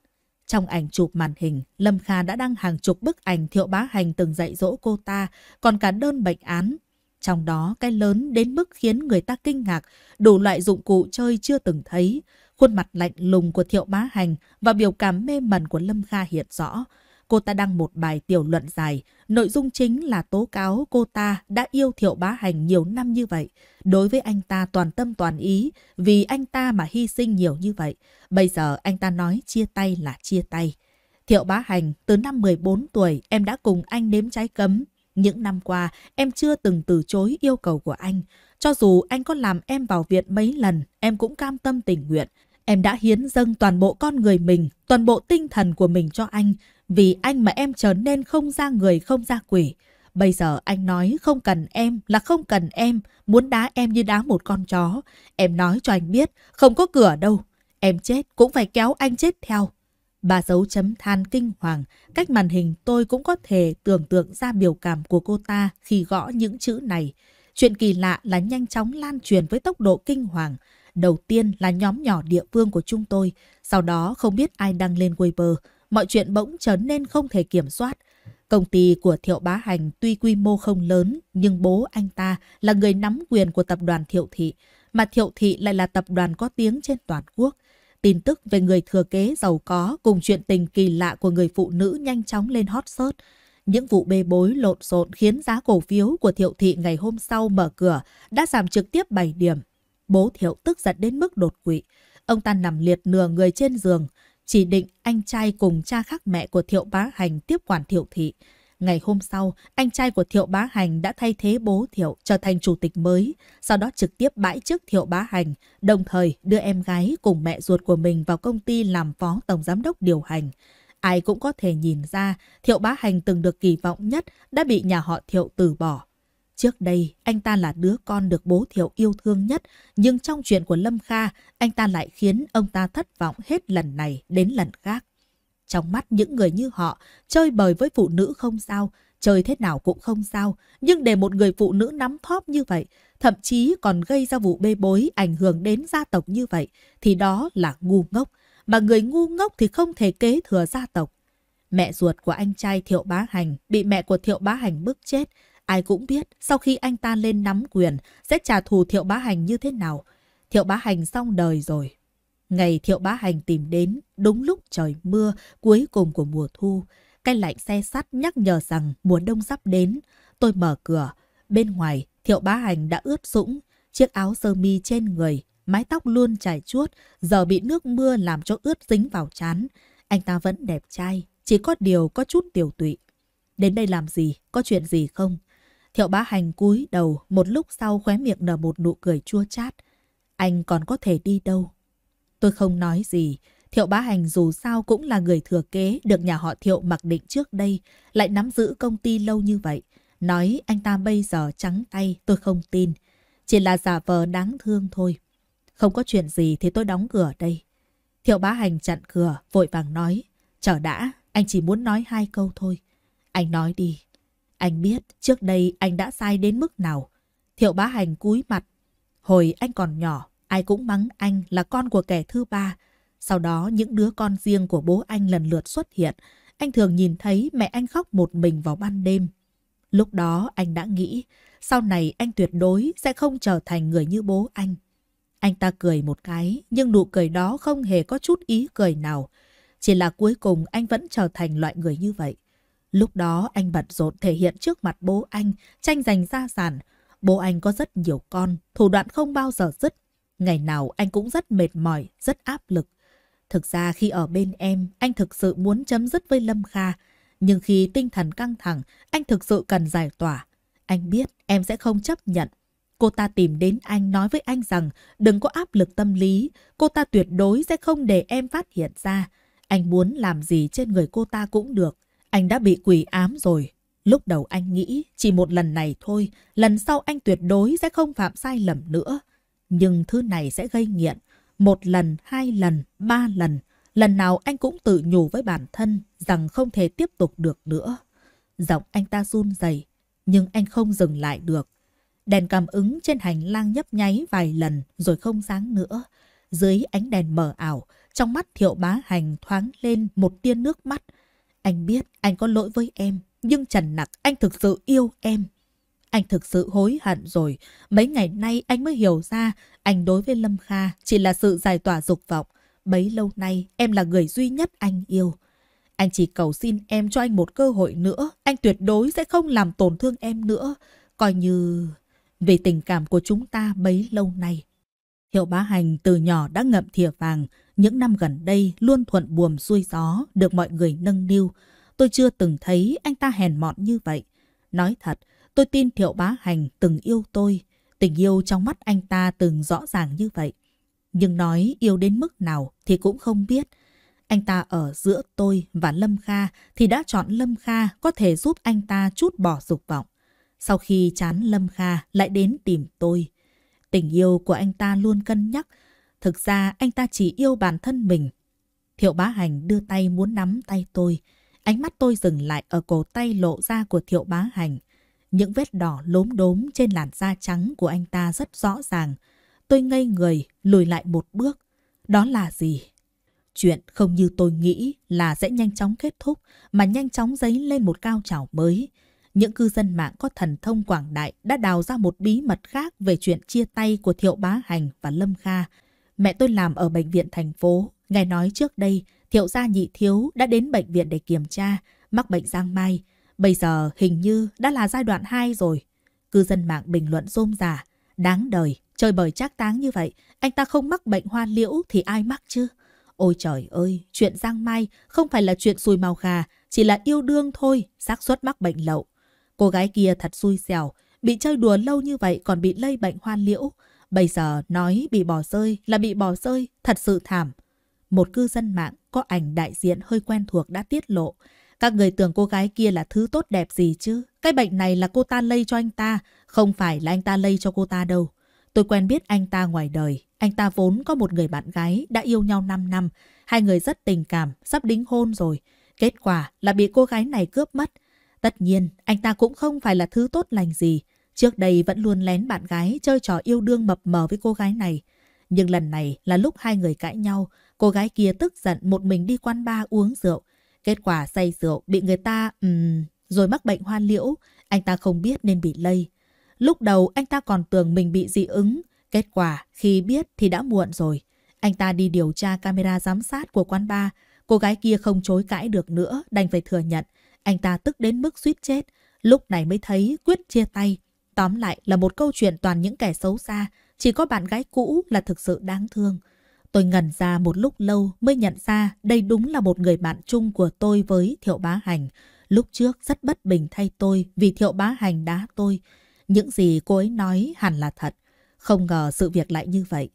Trong ảnh chụp màn hình, Lâm Kha đã đăng hàng chục bức ảnh Thiệu Bá Hành từng dạy dỗ cô ta, còn cả đơn bệnh án. Trong đó, cái lớn đến mức khiến người ta kinh ngạc, đủ loại dụng cụ chơi chưa từng thấy. Khuôn mặt lạnh lùng của Thiệu Bá Hành và biểu cảm mê mẩn của Lâm Kha hiện rõ. Cô ta đăng một bài tiểu luận dài, nội dung chính là tố cáo cô ta đã yêu Thiệu Bá Hành nhiều năm như vậy đối với anh ta toàn tâm toàn ý, vì anh ta mà hy sinh nhiều như vậy. Bây giờ anh ta nói chia tay là chia tay. Thiệu Bá Hành, từ năm 14 tuổi em đã cùng anh nếm trái cấm. Những năm qua, em chưa từng từ chối yêu cầu của anh. Cho dù anh có làm em vào viện mấy lần, em cũng cam tâm tình nguyện. Em đã hiến dâng toàn bộ con người mình, toàn bộ tinh thần của mình cho anh. Vì anh mà em trở nên không ra người không ra quỷ. Bây giờ anh nói không cần em là không cần em, muốn đá em như đá một con chó. Em nói cho anh biết, không có cửa đâu. Em chết cũng phải kéo anh chết theo. Bà dấu chấm than kinh hoàng, cách màn hình tôi cũng có thể tưởng tượng ra biểu cảm của cô ta khi gõ những chữ này. Chuyện kỳ lạ là nhanh chóng lan truyền với tốc độ kinh hoàng. Đầu tiên là nhóm nhỏ địa phương của chúng tôi, sau đó không biết ai đăng lên Weibo. Mọi chuyện bỗng trở nên không thể kiểm soát. Công ty của Thiệu Bá Hành tuy quy mô không lớn, nhưng bố anh ta là người nắm quyền của tập đoàn Thiệu Thị, mà Thiệu Thị lại là tập đoàn có tiếng trên toàn quốc. Tin tức về người thừa kế giàu có cùng chuyện tình kỳ lạ của người phụ nữ nhanh chóng lên hot search. Những vụ bê bối lộn xộn khiến giá cổ phiếu của Thiệu Thị ngày hôm sau mở cửa đã giảm trực tiếp 7 điểm. Bố Thiệu tức giận đến mức đột quỵ. Ông ta nằm liệt nửa người trên giường, chỉ định anh trai cùng cha khác mẹ của Thiệu Bá Hành tiếp quản Thiệu Thị. Ngày hôm sau, anh trai của Thiệu Bá Hành đã thay thế bố Thiệu trở thành chủ tịch mới, sau đó trực tiếp bãi chức Thiệu Bá Hành, đồng thời đưa em gái cùng mẹ ruột của mình vào công ty làm phó tổng giám đốc điều hành. Ai cũng có thể nhìn ra, Thiệu Bá Hành từng được kỳ vọng nhất đã bị nhà họ Thiệu từ bỏ. Trước đây, anh ta là đứa con được bố Thiệu yêu thương nhất, nhưng trong chuyện của Lâm Kha, anh ta lại khiến ông ta thất vọng hết lần này đến lần khác. Trong mắt những người như họ, chơi bời với phụ nữ không sao, chơi thế nào cũng không sao, nhưng để một người phụ nữ nắm thóp như vậy, thậm chí còn gây ra vụ bê bối ảnh hưởng đến gia tộc như vậy, thì đó là ngu ngốc. Mà người ngu ngốc thì không thể kế thừa gia tộc. Mẹ ruột của anh trai Thiệu Bá Hành bị mẹ của Thiệu Bá Hành bức chết, Ai cũng biết sau khi anh ta lên nắm quyền sẽ trả thù Thiệu Bá Hành như thế nào. Thiệu Bá Hành xong đời rồi. Ngày Thiệu Bá Hành tìm đến đúng lúc trời mưa cuối cùng của mùa thu. Cái lạnh xe sắt nhắc nhở rằng mùa đông sắp đến. Tôi mở cửa. Bên ngoài, Thiệu Bá Hành đã ướt sũng. Chiếc áo sơ mi trên người, mái tóc luôn chảy chuốt, giờ bị nước mưa làm cho ướt dính vào chán. Anh ta vẫn đẹp trai, chỉ có điều có chút tiểu tụy. Đến đây làm gì? Có chuyện gì không? Thiệu bá hành cúi đầu, một lúc sau khóe miệng nở một nụ cười chua chát. Anh còn có thể đi đâu? Tôi không nói gì. Thiệu bá hành dù sao cũng là người thừa kế được nhà họ Thiệu mặc định trước đây, lại nắm giữ công ty lâu như vậy. Nói anh ta bây giờ trắng tay, tôi không tin. Chỉ là giả vờ đáng thương thôi. Không có chuyện gì thì tôi đóng cửa đây. Thiệu bá hành chặn cửa, vội vàng nói. Chờ đã, anh chỉ muốn nói hai câu thôi. Anh nói đi. Anh biết trước đây anh đã sai đến mức nào. Thiệu bá hành cúi mặt. Hồi anh còn nhỏ, ai cũng mắng anh là con của kẻ thứ ba. Sau đó những đứa con riêng của bố anh lần lượt xuất hiện. Anh thường nhìn thấy mẹ anh khóc một mình vào ban đêm. Lúc đó anh đã nghĩ sau này anh tuyệt đối sẽ không trở thành người như bố anh. Anh ta cười một cái, nhưng nụ cười đó không hề có chút ý cười nào. Chỉ là cuối cùng anh vẫn trở thành loại người như vậy. Lúc đó anh bận rộn thể hiện trước mặt bố anh, tranh giành gia sản. Bố anh có rất nhiều con, thủ đoạn không bao giờ dứt. Ngày nào anh cũng rất mệt mỏi, rất áp lực. Thực ra khi ở bên em, anh thực sự muốn chấm dứt với Lâm Kha. Nhưng khi tinh thần căng thẳng, anh thực sự cần giải tỏa. Anh biết em sẽ không chấp nhận. Cô ta tìm đến anh nói với anh rằng đừng có áp lực tâm lý. Cô ta tuyệt đối sẽ không để em phát hiện ra. Anh muốn làm gì trên người cô ta cũng được. Anh đã bị quỷ ám rồi. Lúc đầu anh nghĩ chỉ một lần này thôi, lần sau anh tuyệt đối sẽ không phạm sai lầm nữa. Nhưng thứ này sẽ gây nghiện. Một lần, hai lần, ba lần. Lần nào anh cũng tự nhủ với bản thân rằng không thể tiếp tục được nữa. Giọng anh ta run rẩy nhưng anh không dừng lại được. Đèn cảm ứng trên hành lang nhấp nháy vài lần rồi không sáng nữa. Dưới ánh đèn mờ ảo, trong mắt thiệu bá hành thoáng lên một tia nước mắt. Anh biết anh có lỗi với em, nhưng Trần Nặc anh thực sự yêu em. Anh thực sự hối hận rồi. Mấy ngày nay anh mới hiểu ra anh đối với Lâm Kha chỉ là sự giải tỏa dục vọng. Bấy lâu nay em là người duy nhất anh yêu. Anh chỉ cầu xin em cho anh một cơ hội nữa. Anh tuyệt đối sẽ không làm tổn thương em nữa. Coi như... Vì tình cảm của chúng ta bấy lâu nay, Hiệu bá hành từ nhỏ đã ngậm thìa vàng, những năm gần đây luôn thuận buồm xuôi gió, được mọi người nâng niu. Tôi chưa từng thấy anh ta hèn mọn như vậy. Nói thật, tôi tin Thiệu Bá Hành từng yêu tôi. Tình yêu trong mắt anh ta từng rõ ràng như vậy. Nhưng nói yêu đến mức nào thì cũng không biết. Anh ta ở giữa tôi và Lâm Kha thì đã chọn Lâm Kha có thể giúp anh ta chút bỏ dục vọng. Sau khi chán Lâm Kha lại đến tìm tôi. Tình yêu của anh ta luôn cân nhắc. Thực ra anh ta chỉ yêu bản thân mình. Thiệu bá hành đưa tay muốn nắm tay tôi. Ánh mắt tôi dừng lại ở cổ tay lộ ra của thiệu bá hành. Những vết đỏ lốm đốm trên làn da trắng của anh ta rất rõ ràng. Tôi ngây người, lùi lại một bước. Đó là gì? Chuyện không như tôi nghĩ là sẽ nhanh chóng kết thúc mà nhanh chóng dấy lên một cao trào mới những cư dân mạng có thần thông quảng đại đã đào ra một bí mật khác về chuyện chia tay của Thiệu Bá Hành và Lâm Kha. Mẹ tôi làm ở bệnh viện thành phố, ngài nói trước đây Thiệu gia nhị thiếu đã đến bệnh viện để kiểm tra, mắc bệnh giang mai. Bây giờ hình như đã là giai đoạn 2 rồi. Cư dân mạng bình luận rôm rả. Đáng đời, chơi bời trác táng như vậy, anh ta không mắc bệnh hoa liễu thì ai mắc chứ? Ôi trời ơi, chuyện giang mai không phải là chuyện xùi màu gà, chỉ là yêu đương thôi, xác suất mắc bệnh lậu Cô gái kia thật xui xẻo, bị chơi đùa lâu như vậy còn bị lây bệnh hoan liễu. Bây giờ nói bị bỏ rơi là bị bỏ rơi, thật sự thảm. Một cư dân mạng có ảnh đại diện hơi quen thuộc đã tiết lộ. Các người tưởng cô gái kia là thứ tốt đẹp gì chứ? Cái bệnh này là cô ta lây cho anh ta, không phải là anh ta lây cho cô ta đâu. Tôi quen biết anh ta ngoài đời. Anh ta vốn có một người bạn gái đã yêu nhau 5 năm. Hai người rất tình cảm, sắp đính hôn rồi. Kết quả là bị cô gái này cướp mất. Tất nhiên, anh ta cũng không phải là thứ tốt lành gì. Trước đây vẫn luôn lén bạn gái chơi trò yêu đương mập mờ với cô gái này. Nhưng lần này là lúc hai người cãi nhau, cô gái kia tức giận một mình đi quán bar uống rượu. Kết quả say rượu bị người ta, um, rồi mắc bệnh hoan liễu, anh ta không biết nên bị lây. Lúc đầu anh ta còn tưởng mình bị dị ứng, kết quả khi biết thì đã muộn rồi. Anh ta đi điều tra camera giám sát của quán bar, cô gái kia không chối cãi được nữa, đành phải thừa nhận. Anh ta tức đến mức suýt chết, lúc này mới thấy quyết chia tay. Tóm lại là một câu chuyện toàn những kẻ xấu xa, chỉ có bạn gái cũ là thực sự đáng thương. Tôi ngẩn ra một lúc lâu mới nhận ra đây đúng là một người bạn chung của tôi với Thiệu Bá Hành. Lúc trước rất bất bình thay tôi vì Thiệu Bá Hành đá tôi. Những gì cô ấy nói hẳn là thật. Không ngờ sự việc lại như vậy.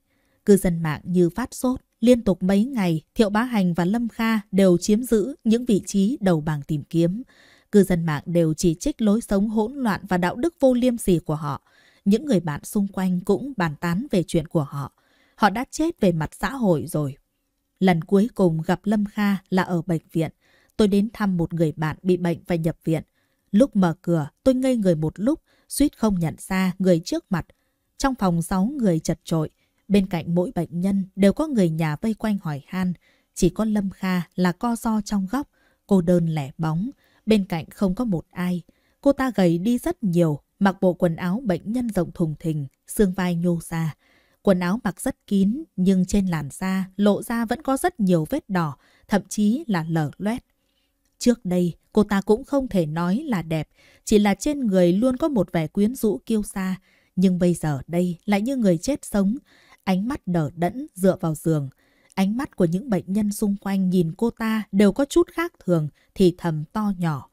Cư dân mạng như phát sốt. Liên tục mấy ngày, Thiệu Bá Hành và Lâm Kha đều chiếm giữ những vị trí đầu bảng tìm kiếm. Cư dân mạng đều chỉ trích lối sống hỗn loạn và đạo đức vô liêm sỉ của họ. Những người bạn xung quanh cũng bàn tán về chuyện của họ. Họ đã chết về mặt xã hội rồi. Lần cuối cùng gặp Lâm Kha là ở bệnh viện. Tôi đến thăm một người bạn bị bệnh và nhập viện. Lúc mở cửa, tôi ngây người một lúc, suýt không nhận ra người trước mặt. Trong phòng 6 người chật trội, Bên cạnh mỗi bệnh nhân đều có người nhà vây quanh hỏi han. Chỉ có Lâm Kha là co do trong góc, cô đơn lẻ bóng. Bên cạnh không có một ai. Cô ta gầy đi rất nhiều, mặc bộ quần áo bệnh nhân rộng thùng thình, xương vai nhô ra. Quần áo mặc rất kín, nhưng trên làn da, lộ ra vẫn có rất nhiều vết đỏ, thậm chí là lở loét. Trước đây, cô ta cũng không thể nói là đẹp, chỉ là trên người luôn có một vẻ quyến rũ kiêu xa Nhưng bây giờ đây lại như người chết sống, ánh mắt đờ đẫn dựa vào giường. Ánh mắt của những bệnh nhân xung quanh nhìn cô ta đều có chút khác thường, thì thầm to nhỏ.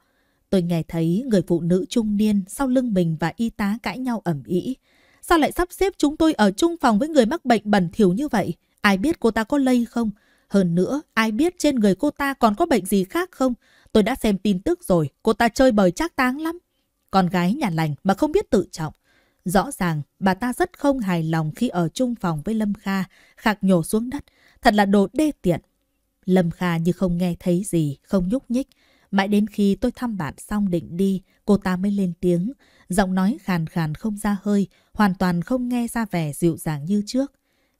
Tôi nghe thấy người phụ nữ trung niên sau lưng mình và y tá cãi nhau ẩm ý. Sao lại sắp xếp chúng tôi ở chung phòng với người mắc bệnh bẩn thỉu như vậy? Ai biết cô ta có lây không? Hơn nữa, ai biết trên người cô ta còn có bệnh gì khác không? Tôi đã xem tin tức rồi, cô ta chơi bời chắc táng lắm. Con gái nhà lành mà không biết tự trọng. Rõ ràng, bà ta rất không hài lòng khi ở chung phòng với Lâm Kha, khạc nhổ xuống đất. Thật là đồ đê tiện. Lâm Kha như không nghe thấy gì, không nhúc nhích. Mãi đến khi tôi thăm bạn xong định đi, cô ta mới lên tiếng. Giọng nói khàn khàn không ra hơi, hoàn toàn không nghe ra vẻ dịu dàng như trước.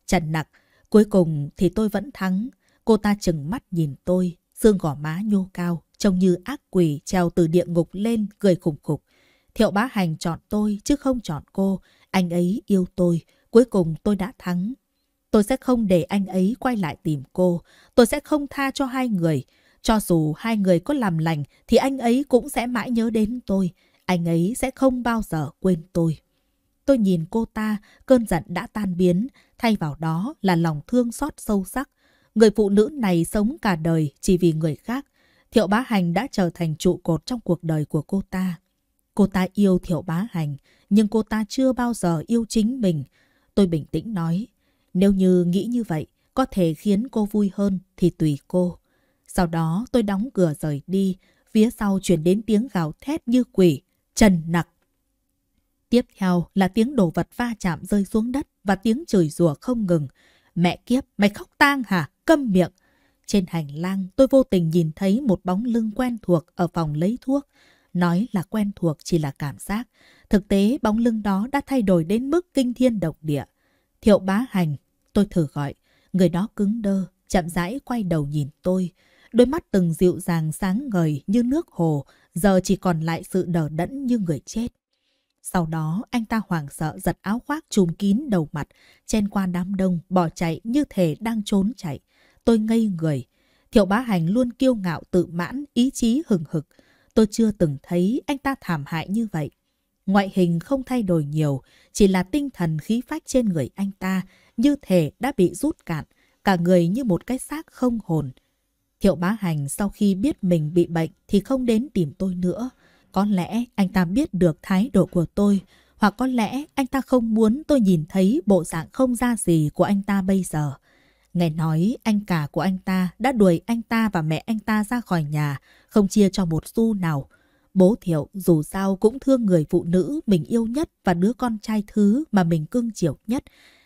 Trần nặc, cuối cùng thì tôi vẫn thắng. Cô ta chừng mắt nhìn tôi, xương gỏ má nhô cao, trông như ác quỷ treo từ địa ngục lên, cười khủng khục. Thiệu bá hành chọn tôi chứ không chọn cô. Anh ấy yêu tôi. Cuối cùng tôi đã thắng. Tôi sẽ không để anh ấy quay lại tìm cô. Tôi sẽ không tha cho hai người. Cho dù hai người có làm lành thì anh ấy cũng sẽ mãi nhớ đến tôi. Anh ấy sẽ không bao giờ quên tôi. Tôi nhìn cô ta, cơn giận đã tan biến, thay vào đó là lòng thương xót sâu sắc. Người phụ nữ này sống cả đời chỉ vì người khác. Thiệu bá hành đã trở thành trụ cột trong cuộc đời của cô ta. Cô ta yêu thiểu Bá Hành, nhưng cô ta chưa bao giờ yêu chính mình. Tôi bình tĩnh nói, nếu như nghĩ như vậy, có thể khiến cô vui hơn thì tùy cô. Sau đó tôi đóng cửa rời đi, phía sau chuyển đến tiếng gào thét như quỷ, trần nặc. Tiếp theo là tiếng đồ vật va chạm rơi xuống đất và tiếng chửi rủa không ngừng. Mẹ kiếp, mày khóc tang hả? Câm miệng! Trên hành lang tôi vô tình nhìn thấy một bóng lưng quen thuộc ở phòng lấy thuốc. Nói là quen thuộc chỉ là cảm giác. Thực tế bóng lưng đó đã thay đổi đến mức kinh thiên động địa. Thiệu bá hành, tôi thử gọi. Người đó cứng đơ, chậm rãi quay đầu nhìn tôi. Đôi mắt từng dịu dàng sáng ngời như nước hồ, giờ chỉ còn lại sự đờ đẫn như người chết. Sau đó, anh ta hoảng sợ giật áo khoác trùm kín đầu mặt, chen qua đám đông, bỏ chạy như thể đang trốn chạy. Tôi ngây người. Thiệu bá hành luôn kiêu ngạo tự mãn, ý chí hừng hực. Tôi chưa từng thấy anh ta thảm hại như vậy. Ngoại hình không thay đổi nhiều, chỉ là tinh thần khí phách trên người anh ta như thể đã bị rút cạn, cả người như một cái xác không hồn. Thiệu bá hành sau khi biết mình bị bệnh thì không đến tìm tôi nữa. Có lẽ anh ta biết được thái độ của tôi, hoặc có lẽ anh ta không muốn tôi nhìn thấy bộ dạng không ra gì của anh ta bây giờ. Nghe nói anh cả của anh ta đã đuổi anh ta và mẹ anh ta ra khỏi nhà, không chia cho một xu nào. Bố Thiệu dù sao cũng thương người phụ nữ mình yêu nhất và đứa con trai thứ mà mình cưng chiều nhất.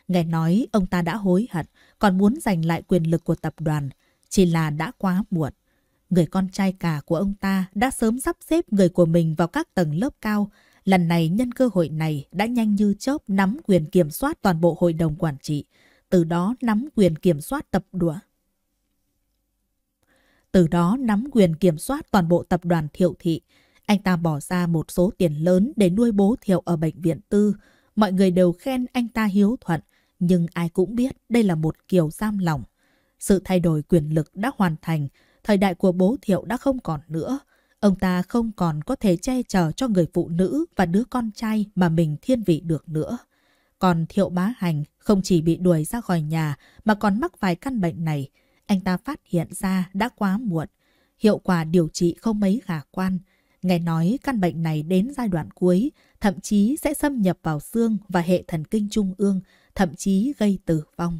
Nghe nói ông ta đã hối hận, còn muốn giành lại quyền lực của tập đoàn. Chỉ là đã quá muộn. Người con trai cả của ông ta đã sớm sắp xếp người của mình vào các tầng lớp cao. Lần này nhân cơ hội này đã nhanh như chớp nắm quyền kiểm soát toàn bộ hội đồng quản trị từ đó nắm quyền kiểm soát tập đoàn. Từ đó nắm quyền kiểm soát toàn bộ tập đoàn Thiệu Thị. Anh ta bỏ ra một số tiền lớn để nuôi bố Thiệu ở bệnh viện tư. Mọi người đều khen anh ta hiếu thuận, nhưng ai cũng biết đây là một kiểu giam lỏng. Sự thay đổi quyền lực đã hoàn thành, thời đại của bố Thiệu đã không còn nữa. Ông ta không còn có thể che chở cho người phụ nữ và đứa con trai mà mình thiên vị được nữa. Còn Thiệu Bá Hành không chỉ bị đuổi ra khỏi nhà mà còn mắc vài căn bệnh này. Anh ta phát hiện ra đã quá muộn. Hiệu quả điều trị không mấy khả quan. Nghe nói căn bệnh này đến giai đoạn cuối, thậm chí sẽ xâm nhập vào xương và hệ thần kinh trung ương, thậm chí gây tử vong.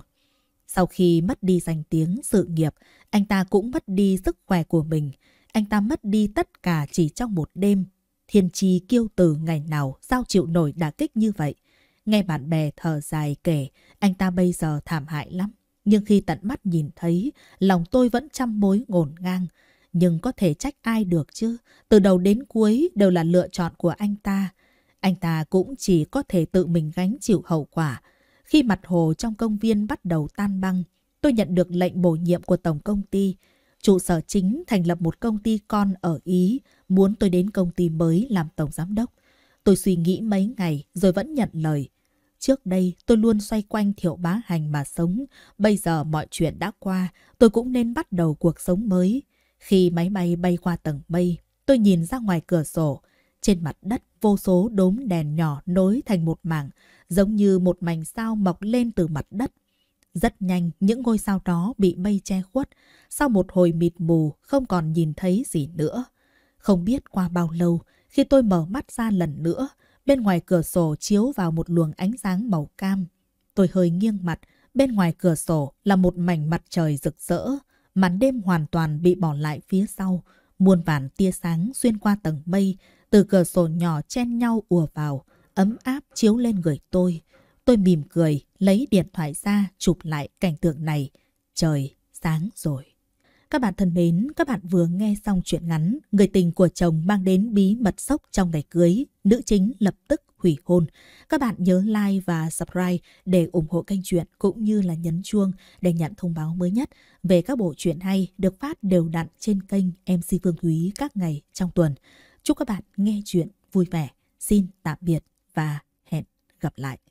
Sau khi mất đi danh tiếng, sự nghiệp, anh ta cũng mất đi sức khỏe của mình. Anh ta mất đi tất cả chỉ trong một đêm. Thiên tri kiêu tử ngày nào sao chịu nổi đả kích như vậy? Nghe bạn bè thở dài kể, anh ta bây giờ thảm hại lắm. Nhưng khi tận mắt nhìn thấy, lòng tôi vẫn trăm bối ngổn ngang. Nhưng có thể trách ai được chứ, từ đầu đến cuối đều là lựa chọn của anh ta. Anh ta cũng chỉ có thể tự mình gánh chịu hậu quả. Khi mặt hồ trong công viên bắt đầu tan băng, tôi nhận được lệnh bổ nhiệm của tổng công ty. Trụ sở chính thành lập một công ty con ở Ý, muốn tôi đến công ty mới làm tổng giám đốc. Tôi suy nghĩ mấy ngày rồi vẫn nhận lời. Trước đây tôi luôn xoay quanh thiệu bá hành mà sống. Bây giờ mọi chuyện đã qua, tôi cũng nên bắt đầu cuộc sống mới. Khi máy bay bay qua tầng mây, tôi nhìn ra ngoài cửa sổ. Trên mặt đất vô số đốm đèn nhỏ nối thành một mảng, giống như một mảnh sao mọc lên từ mặt đất. Rất nhanh, những ngôi sao đó bị mây che khuất. Sau một hồi mịt mù, không còn nhìn thấy gì nữa. Không biết qua bao lâu, khi tôi mở mắt ra lần nữa, bên ngoài cửa sổ chiếu vào một luồng ánh sáng màu cam. Tôi hơi nghiêng mặt, bên ngoài cửa sổ là một mảnh mặt trời rực rỡ, màn đêm hoàn toàn bị bỏ lại phía sau, muôn vàn tia sáng xuyên qua tầng mây, từ cửa sổ nhỏ chen nhau ùa vào, ấm áp chiếu lên người tôi. Tôi mỉm cười, lấy điện thoại ra chụp lại cảnh tượng này. Trời, sáng rồi. Các bạn thân mến, các bạn vừa nghe xong chuyện ngắn Người tình của chồng mang đến bí mật sốc trong ngày cưới Nữ chính lập tức hủy hôn Các bạn nhớ like và subscribe để ủng hộ kênh truyện Cũng như là nhấn chuông để nhận thông báo mới nhất Về các bộ truyện hay được phát đều đặn trên kênh MC Phương Thúy các ngày trong tuần Chúc các bạn nghe chuyện vui vẻ Xin tạm biệt và hẹn gặp lại